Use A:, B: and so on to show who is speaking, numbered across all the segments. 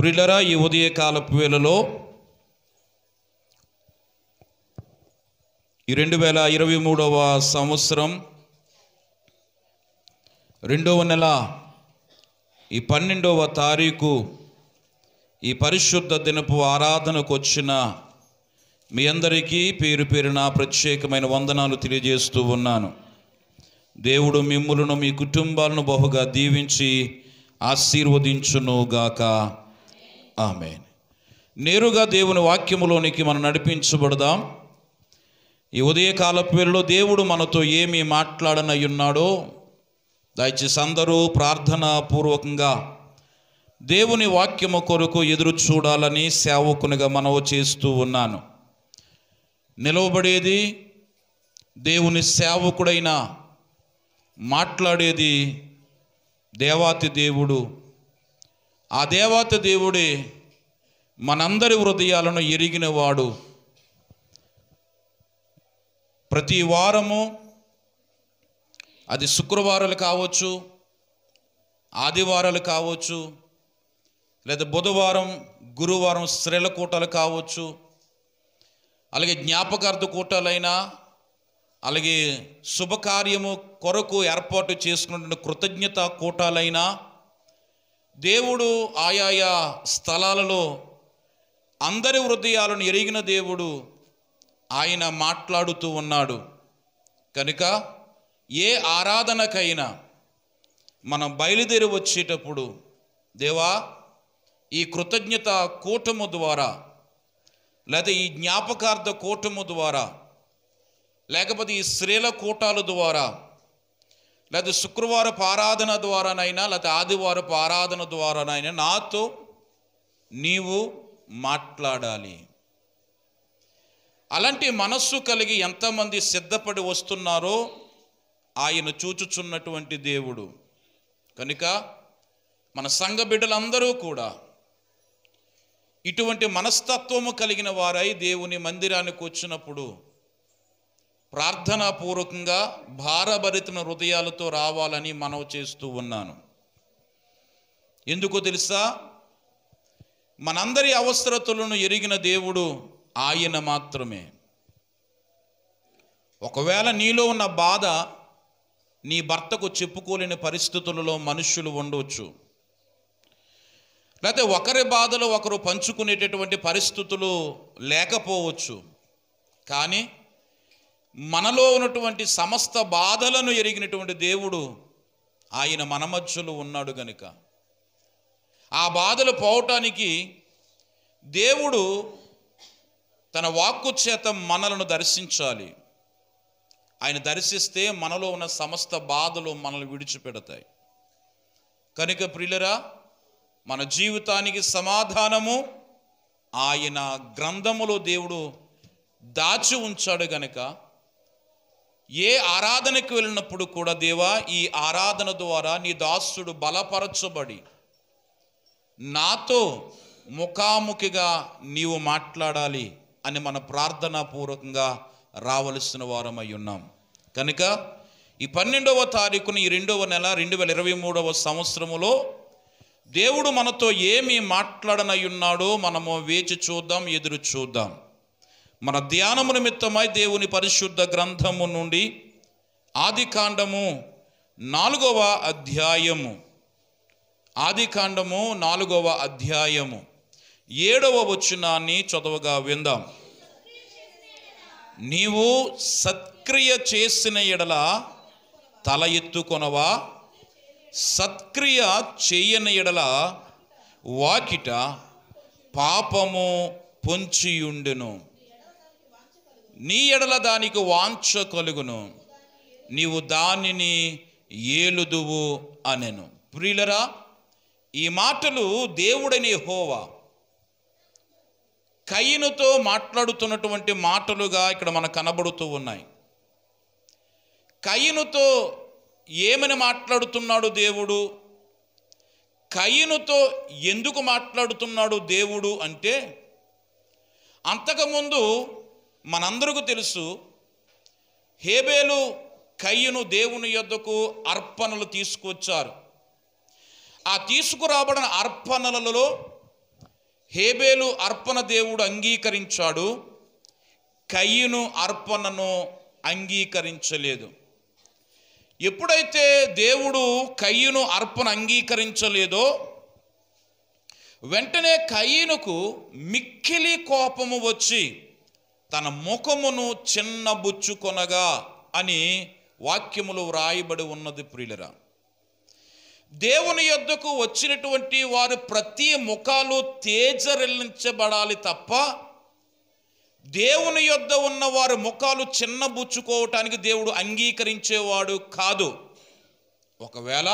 A: ప్రిలరా ఈ ఉదయకాలపు వేళలో ఈ రెండు వేల ఇరవై మూడవ సంవత్సరం రెండవ నెల ఈ పన్నెండవ తారీఖు ఈ పరిశుద్ధ దినపు ఆరాధనకు వచ్చిన మీ అందరికీ పేరు పేరున ప్రత్యేకమైన వందనాలు తెలియజేస్తూ ఉన్నాను దేవుడు మిమ్ములను మీ కుటుంబాలను బహుగా దీవించి ఆశీర్వదించునుగాక గాక ఆమె నేరుగా దేవుని వాక్యములోనికి మనం నడిపించబడదాం ఈ ఉదయకాలపు పేరులో దేవుడు మనతో ఏమి మాట్లాడనయ్యున్నాడో దయచేసి అందరూ ప్రార్థనాపూర్వకంగా దేవుని వాక్యము కొరకు ఎదురు చూడాలని సేవకునిగా మనవు చేస్తూ ఉన్నాను నిలవబడేది దేవుని సేవకుడైన మాట్లాడేది దేవాతి దేవుడు ఆ దేవత దేవుడే మనందరి హృదయాలను ఎరిగినవాడు ప్రతి వారము అది శుక్రవారాలు కావచ్చు ఆదివారాలు కావచ్చు లేదా బుధవారం గురువారం స్త్రీల కూటలు కావచ్చు అలాగే జ్ఞాపకార్థ కూటలైనా అలాగే శుభకార్యము కొరకు ఏర్పాటు చేసుకున్నటువంటి కృతజ్ఞత కూటాలైనా దేవుడు ఆయాయా స్థలాలలో అందరి హృదయాలను ఎరిగిన దేవుడు ఆయన మాట్లాడుతూ ఉన్నాడు కనుక ఏ ఆరాధనకైనా మనం బయలుదేరి వచ్చేటప్పుడు దేవా ఈ కృతజ్ఞత కూటము ద్వారా లేదా ఈ జ్ఞాపకార్థ కూటము ద్వారా లేకపోతే ఈ స్త్రీల కూటాల ద్వారా లేదా శుక్రవారపు ఆరాధన ద్వారానైనా లేకపోతే ఆదివారపు ఆరాధన ద్వారానైనా నాతో నీవు మాట్లాడాలి అలాంటి మనస్సు కలిగి ఎంతమంది సిద్ధపడి వస్తున్నారో ఆయన చూచుచున్నటువంటి దేవుడు కనుక మన సంఘ బిడ్డలందరూ కూడా ఇటువంటి మనస్తత్వము కలిగిన వారై దేవుని మందిరానికి వచ్చినప్పుడు ప్రార్థనాపూర్వకంగా భారభరితమైన హృదయాలతో రావాలని మనవి చేస్తూ ఉన్నాను ఎందుకో తెలుసా మనందరి అవసరతలను ఎరిగిన దేవుడు ఆయన మాత్రమే ఒకవేళ నీలో ఉన్న బాధ నీ భర్తకు చెప్పుకోలేని పరిస్థితులలో మనుష్యులు ఉండవచ్చు లేకపోతే ఒకరి బాధలు ఒకరు పంచుకునేటటువంటి పరిస్థితులు లేకపోవచ్చు కానీ మనలో ఉన్నటువంటి సమస్త బాధలను ఎరిగినటువంటి దేవుడు ఆయన మన మధ్యలో ఉన్నాడు గనుక ఆ బాధలు పోవటానికి దేవుడు తన వాక్కు చేత మనలను దర్శించాలి ఆయన దర్శిస్తే మనలో ఉన్న సమస్త బాధలు మనల్ని విడిచిపెడతాయి కనుక ప్రియులరా మన జీవితానికి సమాధానము ఆయన గ్రంథములో దేవుడు దాచి ఉంచాడు గనుక ఏ ఆరాధనకు వెళ్ళినప్పుడు కూడా దేవా ఈ ఆరాధన ద్వారా నీ దాసుడు బలపరచబడి నాతో ముఖాముఖిగా నీవు మాట్లాడాలి అని మన ప్రార్థనాపూర్వకంగా రావలసిన వారమై ఉన్నాం కనుక ఈ పన్నెండవ తారీఖున ఈ రెండవ నెల రెండు వేల ఇరవై మూడవ సంవత్సరములో దేవుడు మనతో ఏమి మాట్లాడనయ్యున్నాడో మనము వేచి చూద్దాం ఎదురు చూద్దాం మన ధ్యానము నిమిత్తమై దేవుని పరిశుద్ధ గ్రంథము నుండి ఆదికాండము నాలుగవ అధ్యాయము ఆదికాండము నాలుగవ అధ్యాయము ఏడవ వచనాన్ని చదవగా విందాం నీవు సత్క్రియ చేసిన ఎడల తల ఎత్తుకొనవా సత్క్రియ చేయని ఎడల వాకిట పాపము పొంచియుండెను నీ ఎడల దానికి వాంఛ కలుగును నీవు దానిని ఏలుదువు అనెను ప్రియులరా ఈ మాటలు దేవుడని హోవా కయ్యనుతో మాట్లాడుతున్నటువంటి మాటలుగా ఇక్కడ మనకు కనబడుతూ ఉన్నాయి కయ్యనుతో ఏమని మాట్లాడుతున్నాడు దేవుడు కయ్యనుతో ఎందుకు మాట్లాడుతున్నాడు దేవుడు అంటే అంతకుముందు మనందరికీ తెలుసు హేబేలు కయ్యను దేవుని యొద్దకు అర్పణలు తీసుకొచ్చారు ఆ తీసుకురాబడిన అర్పణలలో హేబేలు అర్పణ దేవుడు అంగీకరించాడు కయ్యను అర్పణను అంగీకరించలేదు ఎప్పుడైతే దేవుడు కయ్యను అర్పణ అంగీకరించలేదో వెంటనే కయ్యనుకు మిక్కిలి కోపము వచ్చి తన ముఖమును చిన్నబుచ్చుకొనగా అని వాక్యములు వ్రాయబడి ఉన్నది ప్రియులరా దేవుని యొద్దకు వచ్చినటువంటి వారు ప్రతి ముఖాలు తేజరిల్లించబడాలి తప్ప దేవుని యొద్ద ఉన్న వారి ముఖాలు చిన్నబుచ్చుకోవటానికి దేవుడు అంగీకరించేవాడు కాదు ఒకవేళ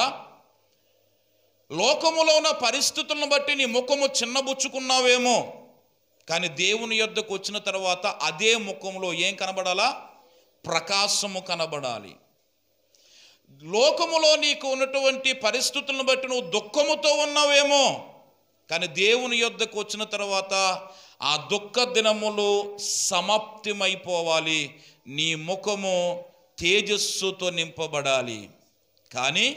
A: లోకములో ఉన్న పరిస్థితులను బట్టి నీ ముఖము చిన్నబుచ్చుకున్నావేమో కానీ దేవుని యొద్దకు వచ్చిన తర్వాత అదే ముఖంలో ఏం కనబడాలా ప్రకాశము కనబడాలి లోకములో నీకు ఉన్నటువంటి పరిస్థితులను బట్టి నువ్వు దుఃఖముతో ఉన్నావేమో కానీ దేవుని యొద్దకు వచ్చిన తర్వాత ఆ దుఃఖ దినములు సమాప్తిమైపోవాలి నీ ముఖము తేజస్సుతో నింపబడాలి కానీ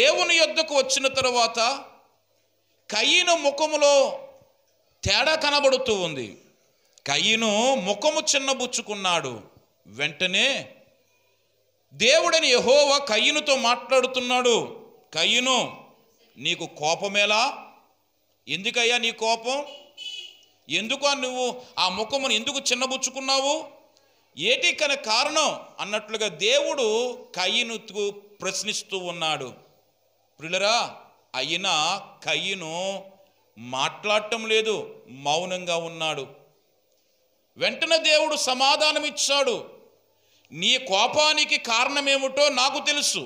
A: దేవుని యొద్దకు వచ్చిన తర్వాత కయ్యిన ముఖములో తేడా కనబడుతూ ఉంది కయ్యను ముఖము చిన్నబుచ్చుకున్నాడు వెంటనే దేవుడని యహోవ కయ్యనుతో మాట్లాడుతున్నాడు కయ్యను నీకు కోపమేలా ఎందుకయ్యా నీ కోపం ఎందుకు నువ్వు ఆ ముఖమును ఎందుకు చిన్నబుచ్చుకున్నావు ఏటి కన కారణం అన్నట్లుగా దేవుడు కయ్యను ప్రశ్నిస్తూ ఉన్నాడు ప్రిలరా అయినా కయ్యను మాట్లాడటం లేదు మౌనంగా ఉన్నాడు వెంటనే దేవుడు సమాధానమిచ్చాడు నీ కోపానికి కారణమేమిటో నాకు తెలుసు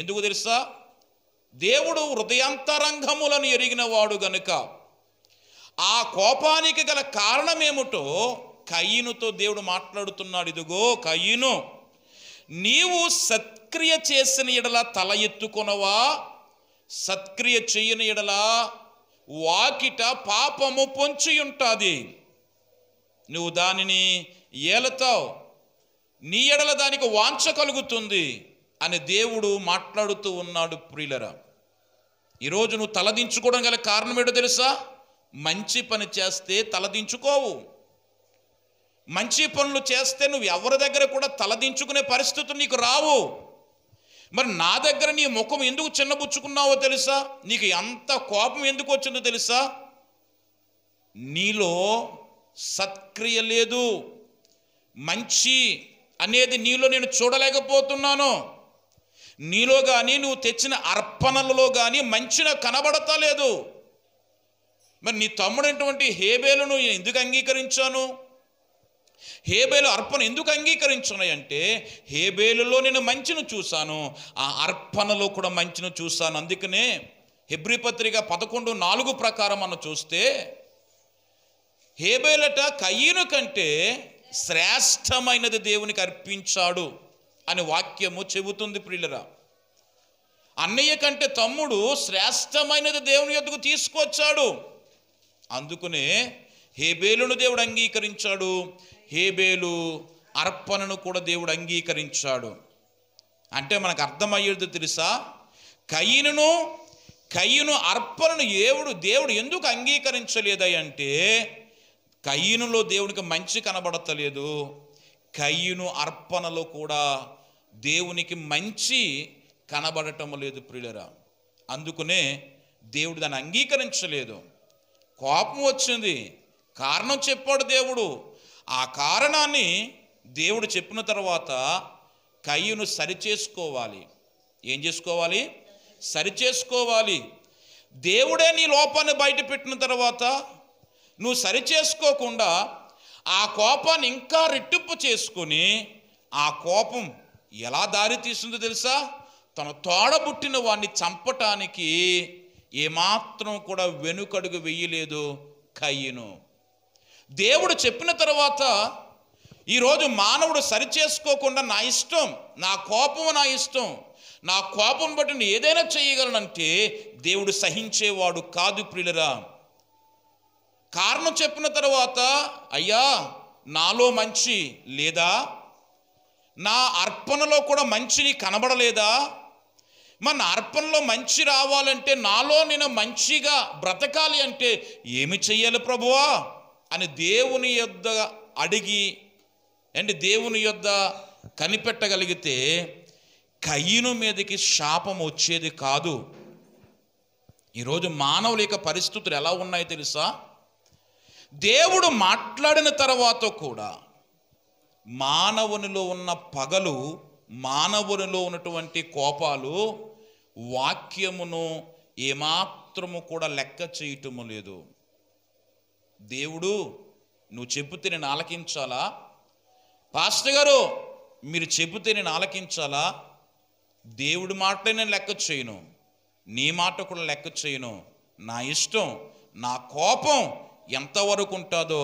A: ఎందుకు తెలుసా దేవుడు హృదయాంతరంగములను ఎరిగినవాడు గనుక ఆ కోపానికి గల కారణమేమిటో కయ్యనుతో దేవుడు మాట్లాడుతున్నాడు ఇదిగో కయ్యను నీవు సత్క్రియ చేసిన ఎడల తల ఎత్తుకునవా సత్క్రియ చేయని ఎడలా వాకిట పాపము పొంచి ఉంటుంది నువ్వు దానిని ఏలతావు నీ ఎడల దానికి వాంఛ కలుగుతుంది అని దేవుడు మాట్లాడుతూ ఉన్నాడు ప్రియులరా ఈరోజు నువ్వు తలదించుకోవడం గల కారణం ఏంటో తెలుసా మంచి పని చేస్తే తలదించుకోవు మంచి పనులు చేస్తే నువ్వు ఎవరి దగ్గర కూడా తలదించుకునే పరిస్థితులు నీకు రావు మరి నా దగ్గర నీ ముఖం ఎందుకు చిన్నబుచ్చుకున్నావో తెలుసా నీకు ఎంత కోపం ఎందుకు వచ్చిందో తెలుసా నీలో సత్క్రియ లేదు మంచి అనేది నీలో నేను చూడలేకపోతున్నాను నీలో కానీ నువ్వు తెచ్చిన అర్పణలలో కానీ మంచిన కనబడతలేదు మరి నీ తమ్ముడు హేబేలు నువ్వు ఎందుకు అంగీకరించాను హేబేలు అర్పణ ఎందుకు అంగీకరించున్నాయంటే హేబేలులో నేను మంచిను చూశాను ఆ అర్పణలో కూడా మంచిను చూశాను అందుకనే హెబ్రిపత్రిక పదకొండు నాలుగు ప్రకారం మనం చూస్తే హేబేలట కయ్యను కంటే శ్రేష్టమైనది దేవునికి అర్పించాడు అని వాక్యము చెబుతుంది ప్రియులరా అన్నయ్య కంటే తమ్ముడు శ్రేష్టమైనది దేవుని యొద్దకు తీసుకొచ్చాడు అందుకునే హేబేలును దేవుడు అంగీకరించాడు హేబేలు అర్పణను కూడా దేవుడు అంగీకరించాడు అంటే మనకు అర్థమయ్యేది తెలుసా కయ్యను కయ్యను అర్పణను దేవుడు దేవుడు ఎందుకు అంగీకరించలేదంటే కయ్యనులో దేవునికి మంచి కనబడతలేదు కయ్యను అర్పణలో కూడా దేవునికి మంచి కనబడటం లేదు ప్రియులరా అందుకనే దేవుడు దాన్ని అంగీకరించలేదు కోపం వచ్చింది కారణం చెప్పాడు దేవుడు ఆ కారణాన్ని దేవుడు చెప్పిన తర్వాత కయ్యను సరిచేసుకోవాలి ఏం చేసుకోవాలి సరిచేసుకోవాలి దేవుడే నీ లోపాన్ని బయటపెట్టిన తర్వాత నువ్వు సరిచేసుకోకుండా ఆ కోపాన్ని ఇంకా రెట్టింపు చేసుకొని ఆ కోపం ఎలా దారి తీస్తుందో తెలుసా తన తోడబుట్టిన వాడిని చంపటానికి ఏమాత్రం కూడా వెనుకడుగు వెయ్యలేదు కయ్యను దేవుడు చెప్పిన తర్వాత ఈరోజు మానవుడు సరిచేసుకోకుండా నా ఇష్టం నా కోపం నా ఇష్టం నా కోపం బట్టి నేను ఏదైనా చేయగలనంటే దేవుడు సహించేవాడు కాదు ప్రియులరా కారణం చెప్పిన తర్వాత అయ్యా నాలో మంచి లేదా నా అర్పణలో కూడా మంచిని కనబడలేదా మన అర్పణలో మంచి రావాలంటే నాలో నేను మంచిగా బ్రతకాలి అంటే ఏమి చెయ్యాలి ప్రభువా అని దేవుని యొద్ద అడిగి అంటే దేవుని యొద్ద కనిపెట్టగలిగితే కయ్యను మీదకి శాపం వచ్చేది కాదు ఈరోజు మానవుల యొక్క పరిస్థితులు ఎలా ఉన్నాయో తెలుసా దేవుడు మాట్లాడిన తర్వాత కూడా మానవునిలో ఉన్న పగలు మానవునిలో ఉన్నటువంటి కోపాలు వాక్యమును ఏమాత్రము కూడా లెక్క చేయటము లేదు దేవుడు నువ్వు చెబుతే నేను ఆలకించాలా పాస్టర్ గారు మీరు చెబుతే నేను ఆలకించాలా దేవుడి మాట నేను లెక్క చేయను నీ మాట కూడా లెక్క చేయను నా ఇష్టం నా కోపం ఎంతవరకు ఉంటుందో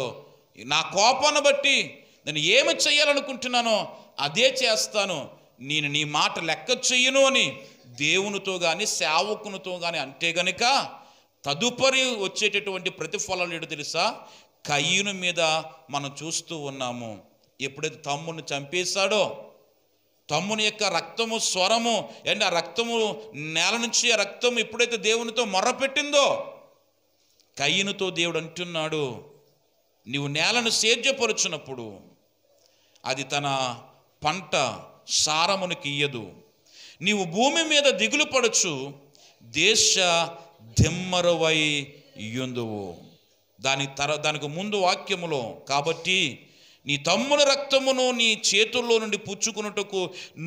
A: నా కోపాన్ని బట్టి నేను ఏమి చేయాలనుకుంటున్నానో అదే చేస్తాను నేను నీ మాట లెక్క చెయ్యను అని దేవునితో కానీ సేవకునితో కానీ అంటే గనుక తదుపరి వచ్చేటటువంటి ప్రతిఫలం ఏంటో తెలుసా కయ్యను మీద మనం చూస్తూ ఉన్నాము ఎప్పుడైతే తమ్ముని చంపేశాడో తమ్ముని యొక్క రక్తము స్వరము అండ్ ఆ రక్తము నేల నుంచి ఆ రక్తము ఎప్పుడైతే దేవునితో మొర్రపెట్టిందో కయ్యనుతో దేవుడు అంటున్నాడు నీవు నేలను సేద్యపరుచున్నప్పుడు అది తన పంట సారమునికి ఇయ్యదు నీవు భూమి మీద దిగులు పడచ్చు దేశ దిమ్మరవై యుందువు దాని తర దానికి ముందు వాక్యములో కాబట్టి నీ తమ్ముల రక్తమును నీ చేతుల్లో నుండి పుచ్చుకున్నట్టుకు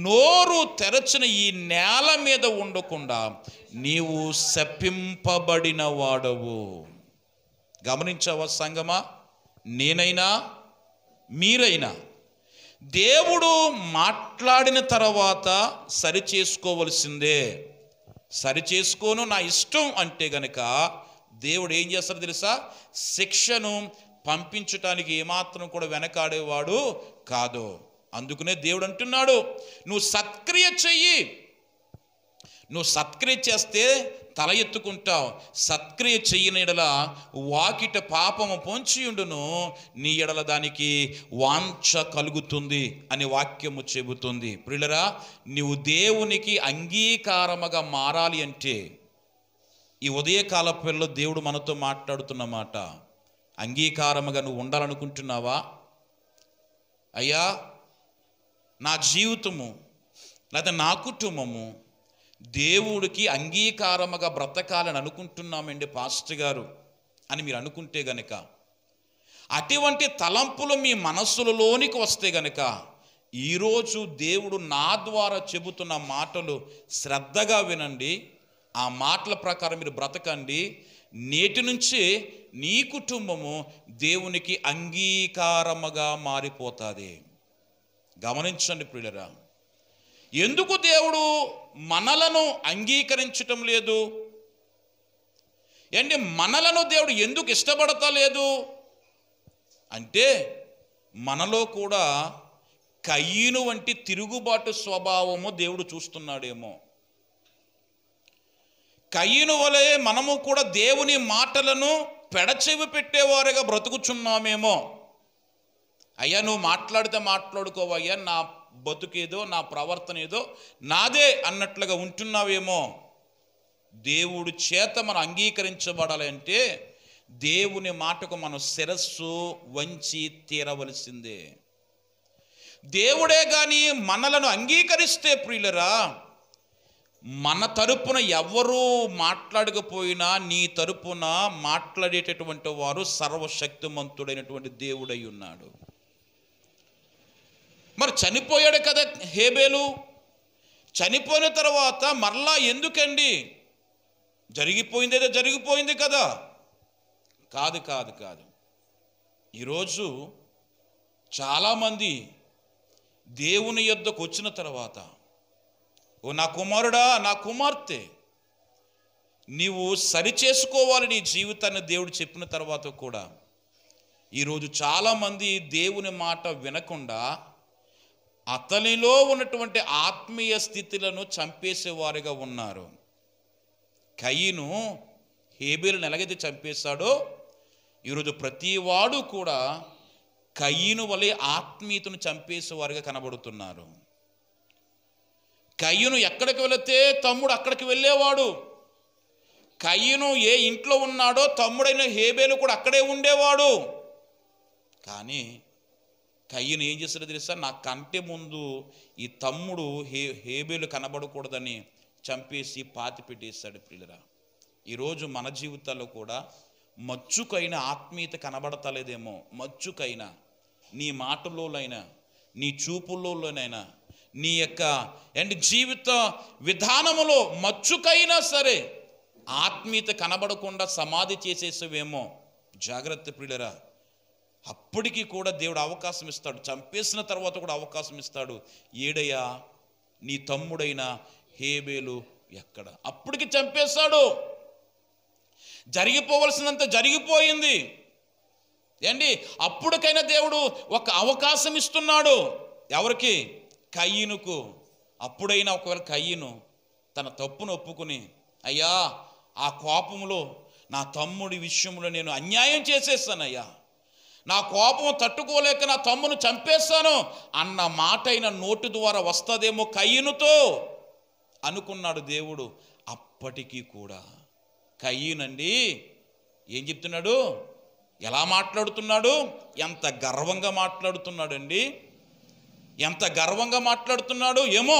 A: నోరు తెరచిన ఈ నేల మీద ఉండకుండా నీవు శప్పింపబడిన వాడవు గమనించావా సంగమా నేనైనా మీరైనా దేవుడు మాట్లాడిన తర్వాత సరిచేసుకోవలసిందే సరి చేసుకోను నా ఇష్టం అంటే గనక దేవుడు ఏం చేస్తాడు తెలుసా శిక్షను పంపించటానికి ఏమాత్రం కూడా వెనకాడేవాడు కాదు అందుకనే దేవుడు అంటున్నాడు నువ్వు సత్క్రియ చెయ్యి నువ్వు సత్క్రియ చేస్తే తల ఎత్తుకుంటావు సత్క్రియ చెయ్యని ఎడల వాకిట పాపము పొంచియుండును నీ ఎడల దానికి వాంఛ కలుగుతుంది అని వాక్యము చెబుతుంది ప్రిలరా నీవు దేవునికి అంగీకారముగా మారాలి అంటే ఈ ఉదయకాల పిల్లలు దేవుడు మనతో మాట్లాడుతున్నమాట అంగీకారముగా నువ్వు ఉండాలనుకుంటున్నావా అయ్యా నా జీవితము లేదా నా కుటుంబము దేవుడికి అంగీకారముగా బ్రతకాలని అనుకుంటున్నామండి పాస్ట్ గారు అని మీరు అనుకుంటే గనక అటువంటి తలంపులు మీ మనస్సులలోనికి వస్తే గనక ఈరోజు దేవుడు నా ద్వారా చెబుతున్న మాటలు శ్రద్ధగా వినండి ఆ మాటల ప్రకారం మీరు బ్రతకండి నేటి నుంచి నీ కుటుంబము దేవునికి అంగీకారముగా మారిపోతుంది గమనించండి ప్రియులరా ఎందుకు దేవుడు మనలను అంగీకరించటం లేదు ఏంటి మనలను దేవుడు ఎందుకు ఇష్టపడతలేదు అంటే మనలో కూడా కయ్యను వంటి తిరుగుబాటు స్వభావము దేవుడు చూస్తున్నాడేమో కయ్యను వలె మనము కూడా దేవుని మాటలను పెడచెవి పెట్టేవారుగా బ్రతుకుచున్నామేమో అయ్యా నువ్వు మాట్లాడితే మాట్లాడుకోవయ్యా నా బతుకేదో నా ప్రవర్తన ఏదో నాదే అన్నట్లుగా ఉంటున్నావేమో దేవుడు చేత మనం అంగీకరించబడాలి అంటే దేవుని మాటకు మనం శిరస్సు వంచి తీరవలసిందే దేవుడే కానీ మనలను అంగీకరిస్తే ప్రియులరా మన తరపున ఎవరూ మాట్లాడకపోయినా నీ తరపున మాట్లాడేటటువంటి వారు సర్వశక్తిమంతుడైనటువంటి దేవుడై ఉన్నాడు మరి చనిపోయాడు కదా హేబేలు చనిపోయిన తర్వాత మరలా ఎందుకండి జరిగిపోయింది ఏదో జరిగిపోయింది కదా కాదు కాదు కాదు ఈరోజు చాలామంది దేవుని యొద్దకు వచ్చిన తర్వాత ఓ నా కుమారుడా నా కుమార్తె నీవు సరిచేసుకోవాలి నీ జీవితాన్ని దేవుడు చెప్పిన తర్వాత కూడా ఈరోజు చాలామంది దేవుని మాట వినకుండా అతనిలో ఉన్నటువంటి ఆత్మీయ స్థితులను చంపేసేవారుగా ఉన్నారు కయ్యను హేబేలును ఎలాగైతే చంపేశాడో ఈరోజు ప్రతివాడు కూడా కయ్యను వలె ఆత్మీయతను చంపేసేవారుగా కనబడుతున్నారు కయ్యను ఎక్కడికి వెళితే తమ్ముడు అక్కడికి వెళ్ళేవాడు కయ్యను ఏ ఇంట్లో ఉన్నాడో తమ్ముడైన హేబేలు కూడా అక్కడే ఉండేవాడు కానీ కయ్యను ఏం చేశాడో తెలుసా నా కంటే ముందు ఈ తమ్ముడు హే హేబేలు కనబడకూడదని చంపేసి పాతి పెట్టేశాడు పిల్లరా ఈరోజు మన జీవితాల్లో కూడా మచ్చుకైన ఆత్మీయత కనబడతలేదేమో మచ్చుకైనా నీ మాటలోనైనా నీ చూపుల్లోనైనా నీ యొక్క అండ్ జీవిత విధానములో మచ్చుకైనా సరే ఆత్మీయత కనబడకుండా సమాధి చేసేసేవేమో జాగ్రత్త పిల్లరా అప్పటికీ కూడా దేవుడు అవకాశం ఇస్తాడు చంపేసిన తర్వాత కూడా అవకాశం ఇస్తాడు ఏడయ్యా నీ తమ్ముడైన హేబేలు ఎక్కడ అప్పటికి చంపేస్తాడు జరిగిపోవలసినంత జరిగిపోయింది ఏంటి అప్పటికైనా దేవుడు ఒక అవకాశం ఇస్తున్నాడు ఎవరికి కయ్యనుకు అప్పుడైనా ఒకవేళ కయ్యను తన తప్పును ఒప్పుకుని అయ్యా ఆ కోపంలో నా తమ్ముడి విషయంలో నేను అన్యాయం చేసేస్తానయ్యా నా కోపం తట్టుకోలేక నా తమ్మును చంపేస్తాను అన్న మాట అయిన నోటి ద్వారా వస్తుందేమో కయ్యనుతో అనుకున్నాడు దేవుడు అప్పటికీ కూడా కయ్యనండి ఏం చెప్తున్నాడు ఎలా మాట్లాడుతున్నాడు ఎంత గర్వంగా మాట్లాడుతున్నాడండి ఎంత గర్వంగా మాట్లాడుతున్నాడు ఏమో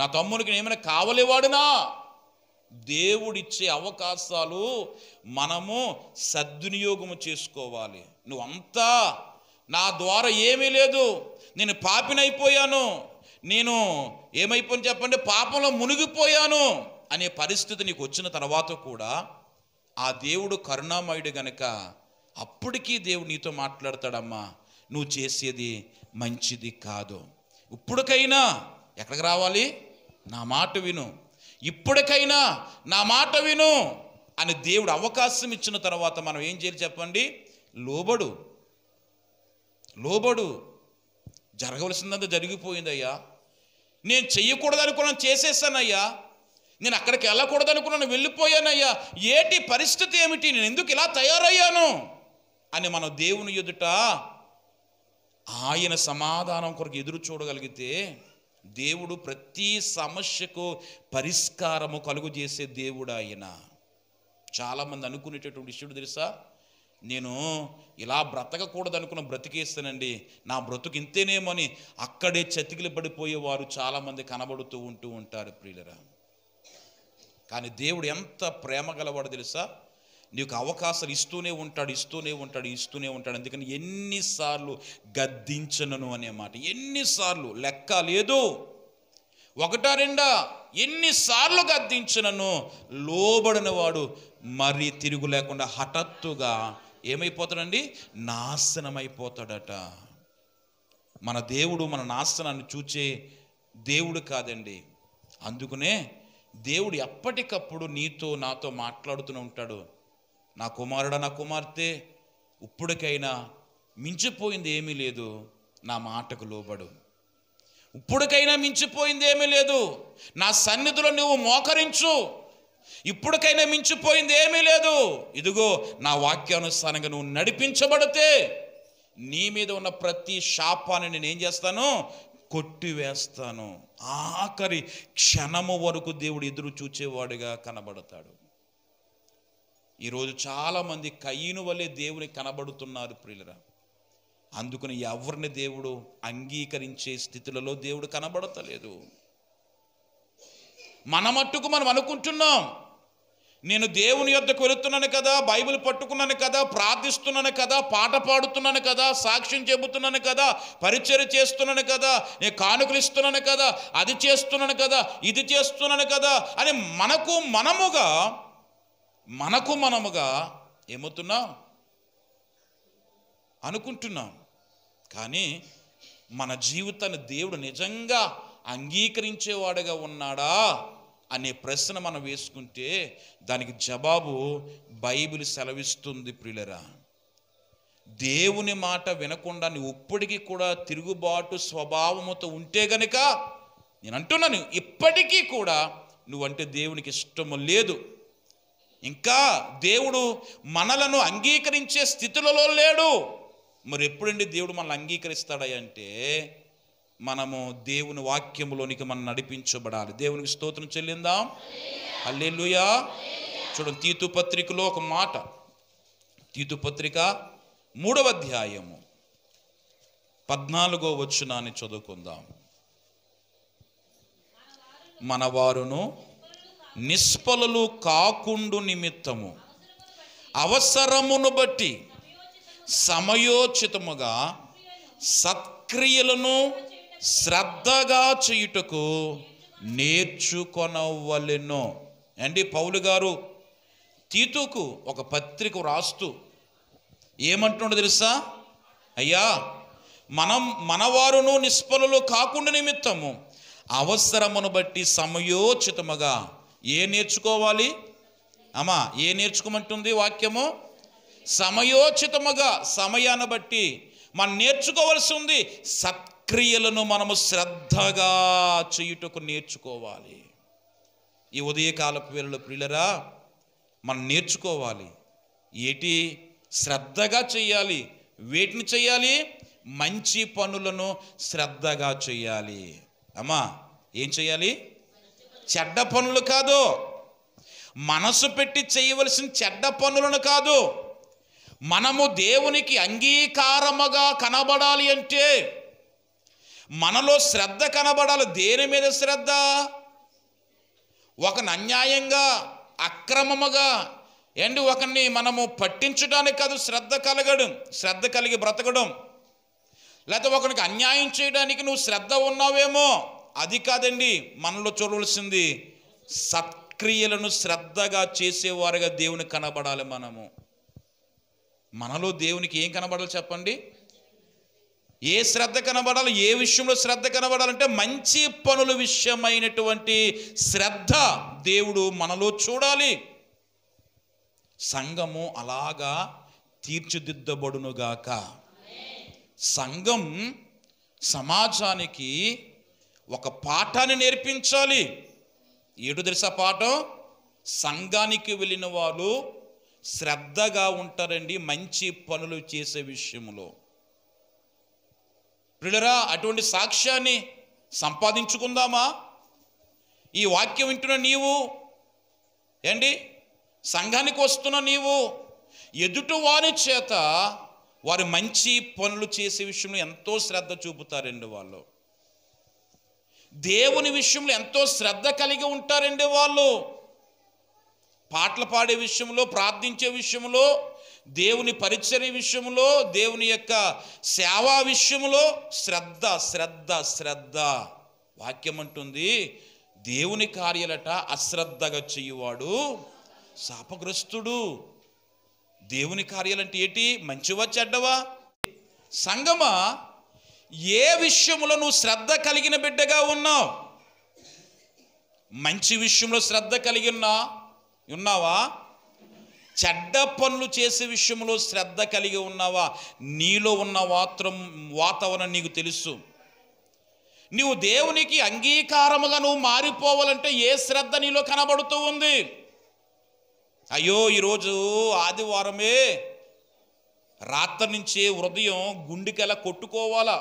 A: నా తమ్మునికి ఏమైనా కావలేవాడునా దేవుడిచ్చే అవకాశాలు మనము సద్వినియోగము చేసుకోవాలి నువ్వంతా నా ద్వారా ఏమీ లేదు నేను పాపినైపోయాను నేను ఏమైపోయింది చెప్పండి పాపంలో మునిగిపోయాను అనే పరిస్థితి నీకు వచ్చిన తర్వాత కూడా ఆ దేవుడు కరుణామయుడు గనక అప్పటికీ దేవుడు నీతో మాట్లాడతాడమ్మా నువ్వు చేసేది మంచిది కాదు ఇప్పుడుకైనా ఎక్కడికి రావాలి నా మాట విను ఇప్పటికైనా నా మాట విను అని దేవుడు అవకాశం ఇచ్చిన తర్వాత మనం ఏం చేయాలి చెప్పండి లోబడు లోబడు జరగవలసిందంతా జరిగిపోయిందయ్యా నేను చెయ్యకూడదనుకున్నాను చేసేసానయ్యా నేను అక్కడికి వెళ్ళకూడదనుకున్నాను వెళ్ళిపోయానయ్యా ఏటి పరిస్థితి ఏమిటి నేను ఎందుకు ఇలా తయారయ్యాను అని మనం దేవుని ఎదుట ఆయన సమాధానం కొరకు ఎదురు చూడగలిగితే దేవుడు ప్రతి సమస్యకు పరిష్కారము కలుగు చేసే దేవుడు ఆయన చాలామంది అనుకునేటటువంటి విషయుడు తెలుసా నేను ఇలా బ్రతకకూడదు అనుకున్న బ్రతికేస్తానండి నా బ్రతుకు ఇంతేనేమని అక్కడే చతికిలు పడిపోయేవారు చాలామంది కనబడుతూ ఉంటూ ఉంటారు ప్రియులరా కానీ దేవుడు ఎంత ప్రేమ గలవాడు తెలుసా నీకు అవకాశాలు ఇస్తూనే ఉంటాడు ఇస్తూనే ఉంటాడు ఇస్తూనే ఉంటాడు అందుకని ఎన్నిసార్లు గద్దించనను అనే మాట ఎన్నిసార్లు లెక్క లేదు ఒకటా రెండా ఎన్నిసార్లు గద్దించినను లోబడిన వాడు మరీ తిరుగు లేకుండా హఠత్తుగా ఏమైపోతాడండి నాశనమైపోతాడట మన దేవుడు మన నాశనాన్ని చూచే దేవుడు కాదండి అందుకనే దేవుడు ఎప్పటికప్పుడు నీతో నాతో మాట్లాడుతూనే ఉంటాడు నా కుమారుడ నా కుమార్తె ఇప్పుడుకైనా మించిపోయింది ఏమీ లేదు నా మాటకు లోబడు ఇప్పుడుకైనా మించిపోయింది ఏమీ లేదు నా సన్నిధిలో నువ్వు మోకరించు ఇప్పుడుకైనా మించిపోయింది ఏమీ లేదు ఇదిగో నా వాక్యానుసారంగా నువ్వు నడిపించబడితే నీ మీద ఉన్న ప్రతి శాపాన్ని నేను ఏం చేస్తాను కొట్టివేస్తాను ఆఖరి క్షణము వరకు దేవుడు ఎదురు చూచేవాడుగా కనబడతాడు ఈరోజు చాలామంది కయ్యను వల్లే దేవుని కనబడుతున్నారు ప్రియులరా అందుకుని ఎవరిని దేవుడు అంగీకరించే స్థితులలో దేవుడు కనబడతలేదు మన మట్టుకు మనం అనుకుంటున్నాం నేను దేవుని యొద్దకు వెళుతున్నాను కదా బైబిల్ పట్టుకున్నాను కదా ప్రార్థిస్తున్నాను కదా పాట పాడుతున్నాను కదా సాక్ష్యం చెబుతున్నాను కదా పరిచయం చేస్తున్నాను కదా నేను కానుకలు ఇస్తున్నాను కదా అది చేస్తున్నాను కదా ఇది చేస్తున్నాను కదా అని మనకు మనముగా మనకు మనముగా ఏమవుతున్నాం అనుకుంటున్నాం కానీ మన జీవితాన్ని దేవుడు నిజంగా అంగీకరించేవాడుగా ఉన్నాడా అనే ప్రశ్న మనం వేసుకుంటే దానికి జవాబు బైబిల్ సెలవిస్తుంది ప్రియులరా దేవుని మాట వినకుండా నువ్వు ఇప్పటికీ కూడా తిరుగుబాటు స్వభావముతో ఉంటే గనుక నేను అంటున్నాను ఇప్పటికీ కూడా నువ్వంటే దేవునికి ఇష్టము లేదు ఇంకా దేవుడు మనలను అంగీకరించే స్థితులలో లేడు మరి ఎప్పుడండి దేవుడు మనల్ని అంగీకరిస్తాడయ్య అంటే మనము దేవుని వాక్యములోనికి మనం నడిపించబడాలి దేవునికి స్తోత్రం చెల్లిందాం అల్లెలుయా చూడండి తీతు పత్రికలో ఒక మాట తీతు పత్రిక మూడవ అధ్యాయము పద్నాలుగో వచ్చునాన్ని చదువుకుందాం మనవారును నిష్ఫలలు కాకుండు నిమిత్తము అవసరమును బట్టి సమయోచితముగా సత్క్రియలను శ్రద్ధగా చేయుటకు నేర్చుకొనవలెను అండి పౌలు గారు తీతుకు ఒక పత్రిక రాస్తూ ఏమంటున్నాడు తెలుసా అయ్యా మనం మనవారును నిష్ఫలులు కాకుండా నిమిత్తము అవసరమును బట్టి సమయోచితముగా ఏ నేర్చుకోవాలి అమ్మా ఏ నేర్చుకోమంటుంది వాక్యము సమయోచితముగా సమయాన్ని బట్టి మనం నేర్చుకోవాల్సి ఉంది సత్క్రియలను మనము శ్రద్ధగా చేయుటకు నేర్చుకోవాలి ఈ ఉదయకాలపు వేళలో ప్రియులరా మనం నేర్చుకోవాలి ఏటి శ్రద్ధగా చేయాలి వేటిని చేయాలి మంచి పనులను శ్రద్ధగా చేయాలి అమ్మా ఏం చేయాలి చెడ్డ పనులు కాదు మనసు పెట్టి చేయవలసిన చెడ్డ పనులను కాదు మనము దేవునికి అంగీకారముగా కనబడాలి అంటే మనలో శ్రద్ధ కనబడాలి దేని మీద శ్రద్ధ ఒకని అన్యాయంగా అక్రమముగా అండి ఒకరిని మనము పట్టించడానికి కాదు శ్రద్ధ కలగడం శ్రద్ధ కలిగి బ్రతకడం లేకపోతే ఒకరికి అన్యాయం చేయడానికి నువ్వు శ్రద్ధ ఉన్నావేమో అది కాదండి మనలో చూడవలసింది సత్క్రియలను శ్రద్ధగా చేసేవారుగా దేవుని కనబడాలి మనము మనలో దేవునికి ఏం కనబడాలి చెప్పండి ఏ శ్రద్ధ కనబడాలి ఏ విషయంలో శ్రద్ధ కనబడాలంటే మంచి పనుల విషయమైనటువంటి శ్రద్ధ దేవుడు మనలో చూడాలి సంఘము అలాగా తీర్చిదిద్దబడునుగాక సంఘం సమాజానికి ఒక పాఠాన్ని నేర్పించాలి ఏడు తెలుసా పాఠం సంఘానికి వెళ్ళిన వాళ్ళు శ్రద్ధగా ఉంటారండి మంచి పనులు చేసే విషయంలో ప్రిడరా అటువంటి సాక్ష్యాన్ని సంపాదించుకుందామా ఈ వాక్యం వింటున్న నీవు ఏంటి సంఘానికి వస్తున్న నీవు ఎదుటి వారి చేత వారు మంచి పనులు చేసే విషయంలో ఎంతో శ్రద్ధ చూపుతారండి వాళ్ళు దేవుని విషయంలో ఎంతో శ్రద్ధ కలిగి ఉంటారండి వాళ్ళు పాటలు పాడే విషయంలో ప్రార్థించే విషయంలో దేవుని పరిచర్య విషయంలో దేవుని యొక్క సేవా విషయంలో శ్రద్ధ శ్రద్ధ శ్రద్ధ వాక్యం అంటుంది దేవుని కార్యలట అశ్రద్ధగా చేయువాడు శాపగ్రస్తుడు దేవుని కార్యాలంటే ఏంటి మంచివా చెడ్డవా సంగమా ఏ విషయంలో నువ్వు శ్రద్ధ కలిగిన బిడ్డగా ఉన్నావు మంచి విషయంలో శ్రద్ధ కలిగి ఉన్నా ఉన్నావా చెడ్డ పనులు చేసే విషయంలో శ్రద్ధ కలిగి ఉన్నావా నీలో ఉన్న వాత్రం వాతావరణం నీకు తెలుసు నువ్వు దేవునికి అంగీకారముగా నువ్వు మారిపోవాలంటే ఏ శ్రద్ధ నీలో కనబడుతూ ఉంది అయ్యో ఈరోజు ఆదివారమే రాత్రి నుంచే హృదయం గుండెకెలా కొట్టుకోవాలా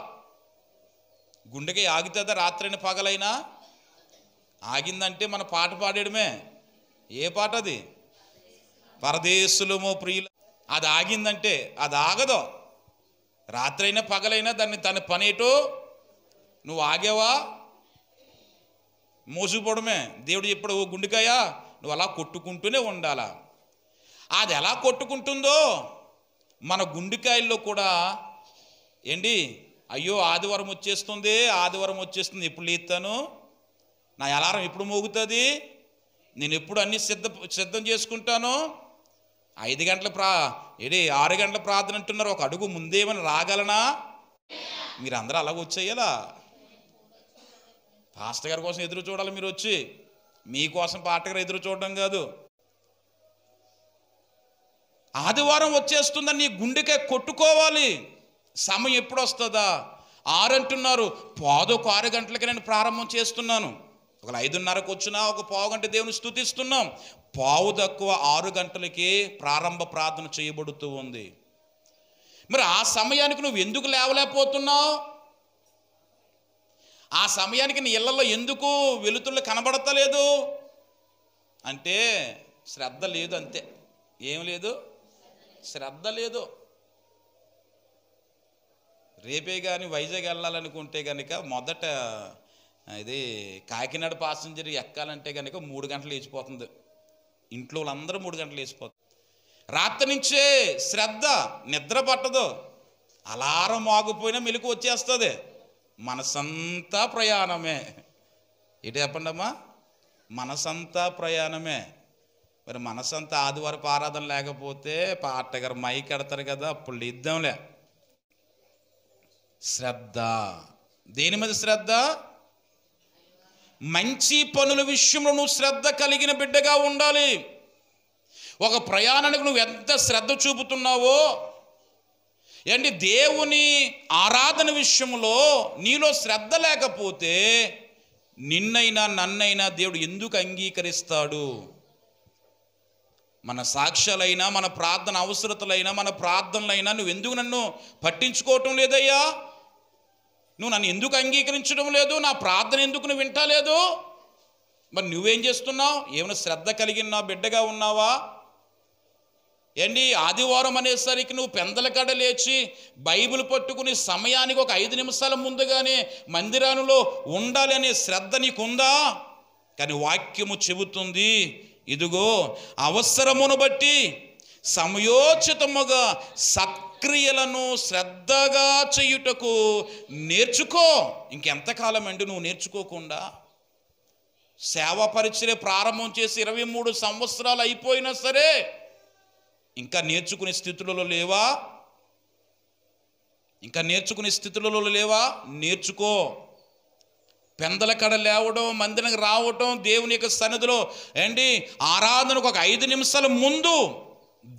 A: గుండెకి ఆగితే రాత్రైన పగలైనా ఆగిందంటే మన పాట పాడేయడమే ఏ పాట అది పరదేశులమో ప్రియులు అది ఆగిందంటే అది ఆగదు రాత్రైనా పగలైనా దాన్ని తన పనేటో నువ్వు ఆగేవా మోసుకుపోవడమే దేవుడు చెప్పాడు ఓ గుండెకాయ నువ్వు అలా కొట్టుకుంటూనే ఉండాలా అది ఎలా కొట్టుకుంటుందో మన గుండెకాయల్లో కూడా ఏంటి అయ్యో ఆదివారం వచ్చేస్తుంది ఆదివారం వచ్చేస్తుంది ఎప్పుడు లేస్తాను నా అలారం ఎప్పుడు మోగుతుంది నేను ఎప్పుడు అన్ని సిద్ధ సిద్ధం చేసుకుంటాను ఐదు గంటల ప్రా ఏడే ఆరు గంటల ప్రార్థన అంటున్నారు ఒక అడుగు ముందేమని రాగలనా మీరు అందరూ అలాగ వచ్చేయాలా పాస్టర్ గారి కోసం ఎదురు చూడాలి మీరు వచ్చి మీకోసం పాట గారు ఎదురు చూడడం కాదు ఆదివారం వచ్చేస్తుందని నీ గుండెకే కొట్టుకోవాలి సమయం ఎప్పుడు వస్తుందా ఆరంటున్నారు ఒక ఆరు గంటలకి నేను ప్రారంభం చేస్తున్నాను ఒక ఐదున్నరకు వచ్చినా ఒక పావు గంట దేవుని స్థుతిస్తున్నాం పావు తక్కువ ఆరు గంటలకే ప్రారంభ ప్రార్థన చేయబడుతూ ఉంది మరి ఆ సమయానికి నువ్వు ఎందుకు లేవలేకపోతున్నావు ఆ సమయానికి నీ ఇళ్లలో ఎందుకు వెలుతుళ్ళు కనబడతలేదు అంటే శ్రద్ధ లేదు అంతే ఏం లేదు శ్రద్ధ లేదు రేపే కానీ వైజాగ్ వెళ్ళాలనుకుంటే కనుక మొదట ఇది కాకినాడ పాసెంజర్ ఎక్కాలంటే కనుక మూడు గంటలు వేసిపోతుంది ఇంట్లో వాళ్ళందరూ మూడు గంటలు వేసిపోతుంది రాత్రి నుంచే శ్రద్ధ నిద్ర పట్టదు అలారం ఆగిపోయినా మెలకు వచ్చేస్తుంది మనసంతా ప్రయాణమే ఇటు చెప్పండమ్మా మనసంతా ప్రయాణమే మరి మనసంతా ఆదివారపు ఆరాధన లేకపోతే పాటగారు మైక్ కడతారు కదా అప్పుడు ఇద్దాంలే శ్రద్ధ దేని మీద శ్రద్ధ మంచి పనుల విషయంలో నువ్వు శ్రద్ధ కలిగిన బిడ్డగా ఉండాలి ఒక ప్రయాణానికి నువ్వు ఎంత శ్రద్ధ చూపుతున్నావో ఏంటి దేవుని ఆరాధన విషయంలో నీలో శ్రద్ధ లేకపోతే నిన్నైనా నన్నైనా దేవుడు ఎందుకు అంగీకరిస్తాడు మన సాక్ష్యాలైనా మన ప్రార్థన అవసరతలైనా మన ప్రార్థనలైనా నువ్వు ఎందుకు నన్ను పట్టించుకోవటం లేదయ్యా నువ్వు నన్ను ఎందుకు అంగీకరించడం లేదు నా ప్రార్థన ఎందుకు నువ్వు వింటలేదు మరి నువ్వేం చేస్తున్నావు ఏమైనా శ్రద్ధ కలిగిన నా బిడ్డగా ఉన్నావా ఏంటి ఆదివారం అనేసరికి నువ్వు పెందల కడ లేచి బైబిల్ పట్టుకుని సమయానికి ఒక ఐదు నిమిషాల ముందుగానే మందిరానులో ఉండాలి అనే శ్రద్ధ నీకుందా కానీ వాక్యము చెబుతుంది ఇదిగో అవసరమును బట్టి సమయోచితముగా సత్ సత్క్రియలను శ్రద్ధగా చేయుటకు నేర్చుకో ఇంకెంతకాలం అండి నువ్వు నేర్చుకోకుండా సేవా పరిచయ ప్రారంభం చేసి ఇరవై మూడు సంవత్సరాలు అయిపోయినా సరే ఇంకా నేర్చుకునే స్థితులలో లేవా ఇంకా నేర్చుకునే స్థితులలో లేవా నేర్చుకో పెందల కడ లేవడం మందిరానికి రావడం దేవుని యొక్క సన్నిధిలో ఏంటి ఆరాధనకు ఒక ఐదు నిమిషాల ముందు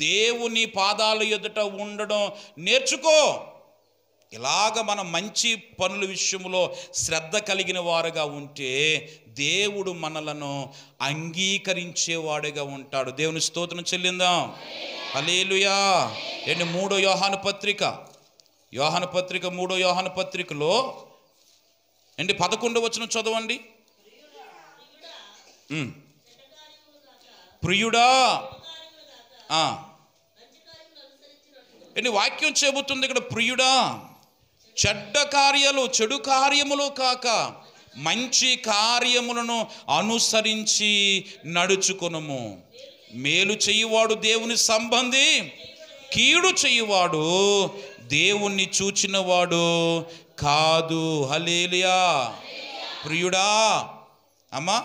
A: దేవుని పాదాల ఎదుట ఉండడం నేర్చుకో ఇలాగ మనం మంచి పనుల విషయంలో శ్రద్ధ కలిగిన వారుగా ఉంటే దేవుడు మనలను అంగీకరించేవాడుగా ఉంటాడు దేవుని స్తోత్రం చెల్లిందాం అలేలుయా ఏంటి మూడో యోహాను పత్రిక యోహాను పత్రిక మూడో యోహాను పత్రికలో ఏంటి పదకొండు వచ్చిన చదవండి ప్రియుడా ఎన్ని వాక్యం చెబుతుంది ఇక్కడ ప్రియుడా చెడ్డ కార్యాలు చెడు కార్యములు కాక మంచి కార్యములను అనుసరించి నడుచుకునము మేలు చేయువాడు దేవుని సంబంధి కీడు చేయువాడు దేవుణ్ణి చూచినవాడు కాదు హలేలియా ప్రియుడా అమ్మా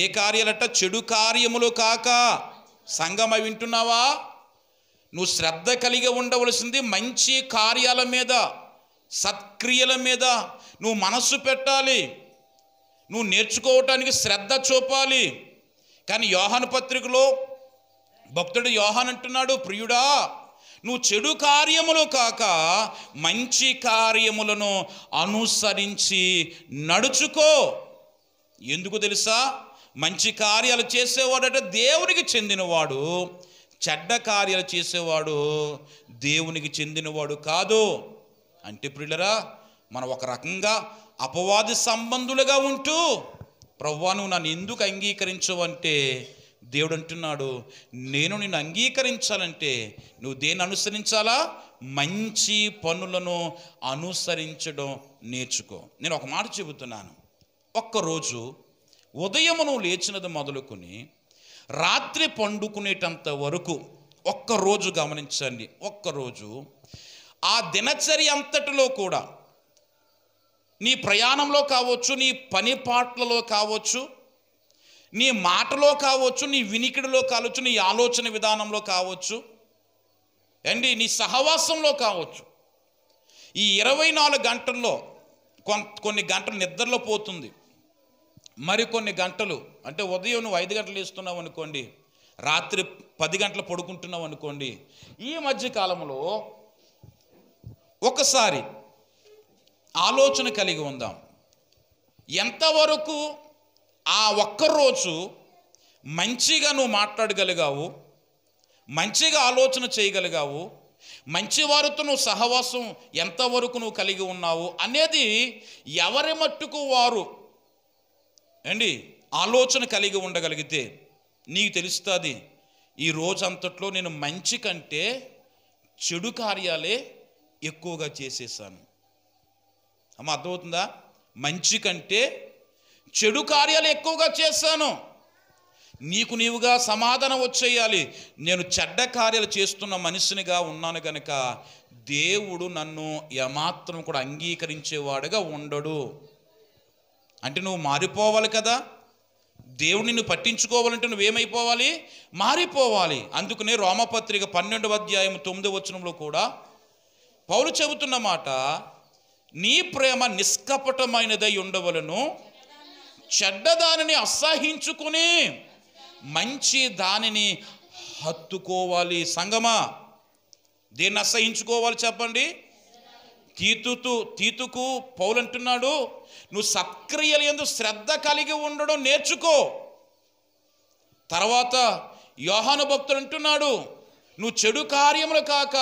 A: ఏ కార్యాలట చెడు కార్యములు కాక సంగమ వింటున్నావా నువ్వు శ్రద్ధ కలిగి ఉండవలసింది మంచి కార్యాల మీద సత్క్రియల మీద నువ్వు మనస్సు పెట్టాలి నువ్వు నేర్చుకోవటానికి శ్రద్ధ చూపాలి కానీ యోహాను పత్రికలో భక్తుడు యోహాన్ అంటున్నాడు ప్రియుడా నువ్వు చెడు కార్యములు కాక మంచి కార్యములను అనుసరించి నడుచుకో ఎందుకు తెలుసా మంచి కార్యాలు చేసేవాడు అంటే దేవునికి చెందినవాడు చెడ్డ కార్యాలు చేసేవాడు దేవునికి చెందినవాడు కాదు అంటే ప్రిల్లరా మనం ఒక రకంగా అపవాది సంబంధులుగా ఉంటూ ప్రవ్వా నువ్వు నన్ను ఎందుకు అంగీకరించవంటే దేవుడు అంటున్నాడు నేను నిన్ను అంగీకరించాలంటే నువ్వు దేన్ని అనుసరించాలా మంచి పనులను అనుసరించడం నేర్చుకో నేను ఒక మాట చెబుతున్నాను ఒక్కరోజు ఉదయమును లేచినది మొదలుకొని రాత్రి పండుకునేటంత వరకు ఒక్కరోజు గమనించండి ఒక్కరోజు ఆ దినచర్య అంతటిలో కూడా నీ ప్రయాణంలో కావచ్చు నీ పని పాటలలో కావచ్చు నీ మాటలో కావచ్చు నీ వినికిడిలో కావచ్చు నీ ఆలోచన విధానంలో కావచ్చు అండి నీ సహవాసంలో కావచ్చు ఈ ఇరవై నాలుగు గంటల్లో కొన్ని గంటలు నిద్రలో పోతుంది మరికొన్ని గంటలు అంటే ఉదయం నువ్వు ఐదు గంటలు ఇస్తున్నావు అనుకోండి రాత్రి పది గంటలు పడుకుంటున్నావు అనుకోండి ఈ మధ్య కాలంలో ఒకసారి ఆలోచన కలిగి ఉందాం ఎంతవరకు ఆ ఒక్కరోజు మంచిగా నువ్వు మాట్లాడగలిగావు మంచిగా ఆలోచన చేయగలిగావు మంచి వారితో నువ్వు సహవాసం ఎంతవరకు నువ్వు కలిగి ఉన్నావు అనేది ఎవరి మట్టుకు వారు అండి ఆలోచన కలిగి ఉండగలిగితే నీకు తెలుస్తుంది ఈ రోజంతట్లో నేను మంచి కంటే చెడు కార్యాలే ఎక్కువగా చేసేసాను అమ్మ అర్థమవుతుందా మంచి కంటే చెడు కార్యాలు ఎక్కువగా చేశాను నీకు నీవుగా సమాధానం వచ్చేయాలి నేను చెడ్డ కార్యాలు చేస్తున్న మనిషినిగా ఉన్నాను గనక దేవుడు నన్ను ఏమాత్రం కూడా అంగీకరించేవాడుగా ఉండడు అంటే నువ్వు మారిపోవాలి కదా దేవుడు నిన్ను పట్టించుకోవాలంటే నువ్వేమైపోవాలి మారిపోవాలి అందుకనే రోమపత్రిక పన్నెండు అధ్యాయం తొమ్మిది వచనంలో కూడా పౌలు చెబుతున్న మాట నీ ప్రేమ నిష్కపటమైనదై ఉండవలను చెడ్డదానిని అసహించుకుని మంచి దానిని హత్తుకోవాలి సంగమా దేన్ని అసహించుకోవాలి చెప్పండి తీతుతూ తీతుకు పౌలంటున్నాడు నువ్వు సత్క్రియలు ఎందు శ్రద్ధ కలిగి ఉండడం నేర్చుకో తర్వాత యోహాను భక్తుడు అంటున్నాడు నువ్వు చెడు కార్యములు కాక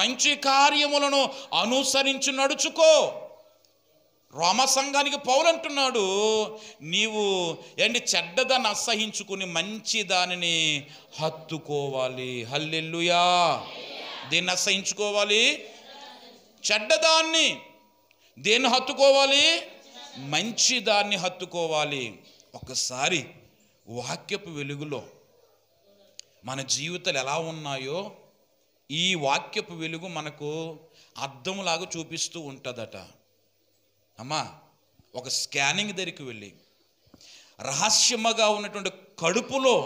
A: మంచి కార్యములను అనుసరించి నడుచుకో రోమ సంఘానికి పౌలు అంటున్నాడు నీవు ఏంటి చెడ్డదాన్ని అసహించుకుని మంచి దానిని హత్తుకోవాలి హల్లెల్లుయా దీన్ని అసహించుకోవాలి చెడ్డదాన్ని దేన్ని హత్తుకోవాలి మంచి దాన్ని హత్తుకోవాలి ఒకసారి వాక్యపు వెలుగులో మన జీవితాలు ఎలా ఉన్నాయో ఈ వాక్యపు వెలుగు మనకు అర్థంలాగా చూపిస్తూ ఉంటుందట అమ్మా ఒక స్కానింగ్ దగ్గరికి వెళ్ళి రహస్యమగా ఉన్నటువంటి కడుపులో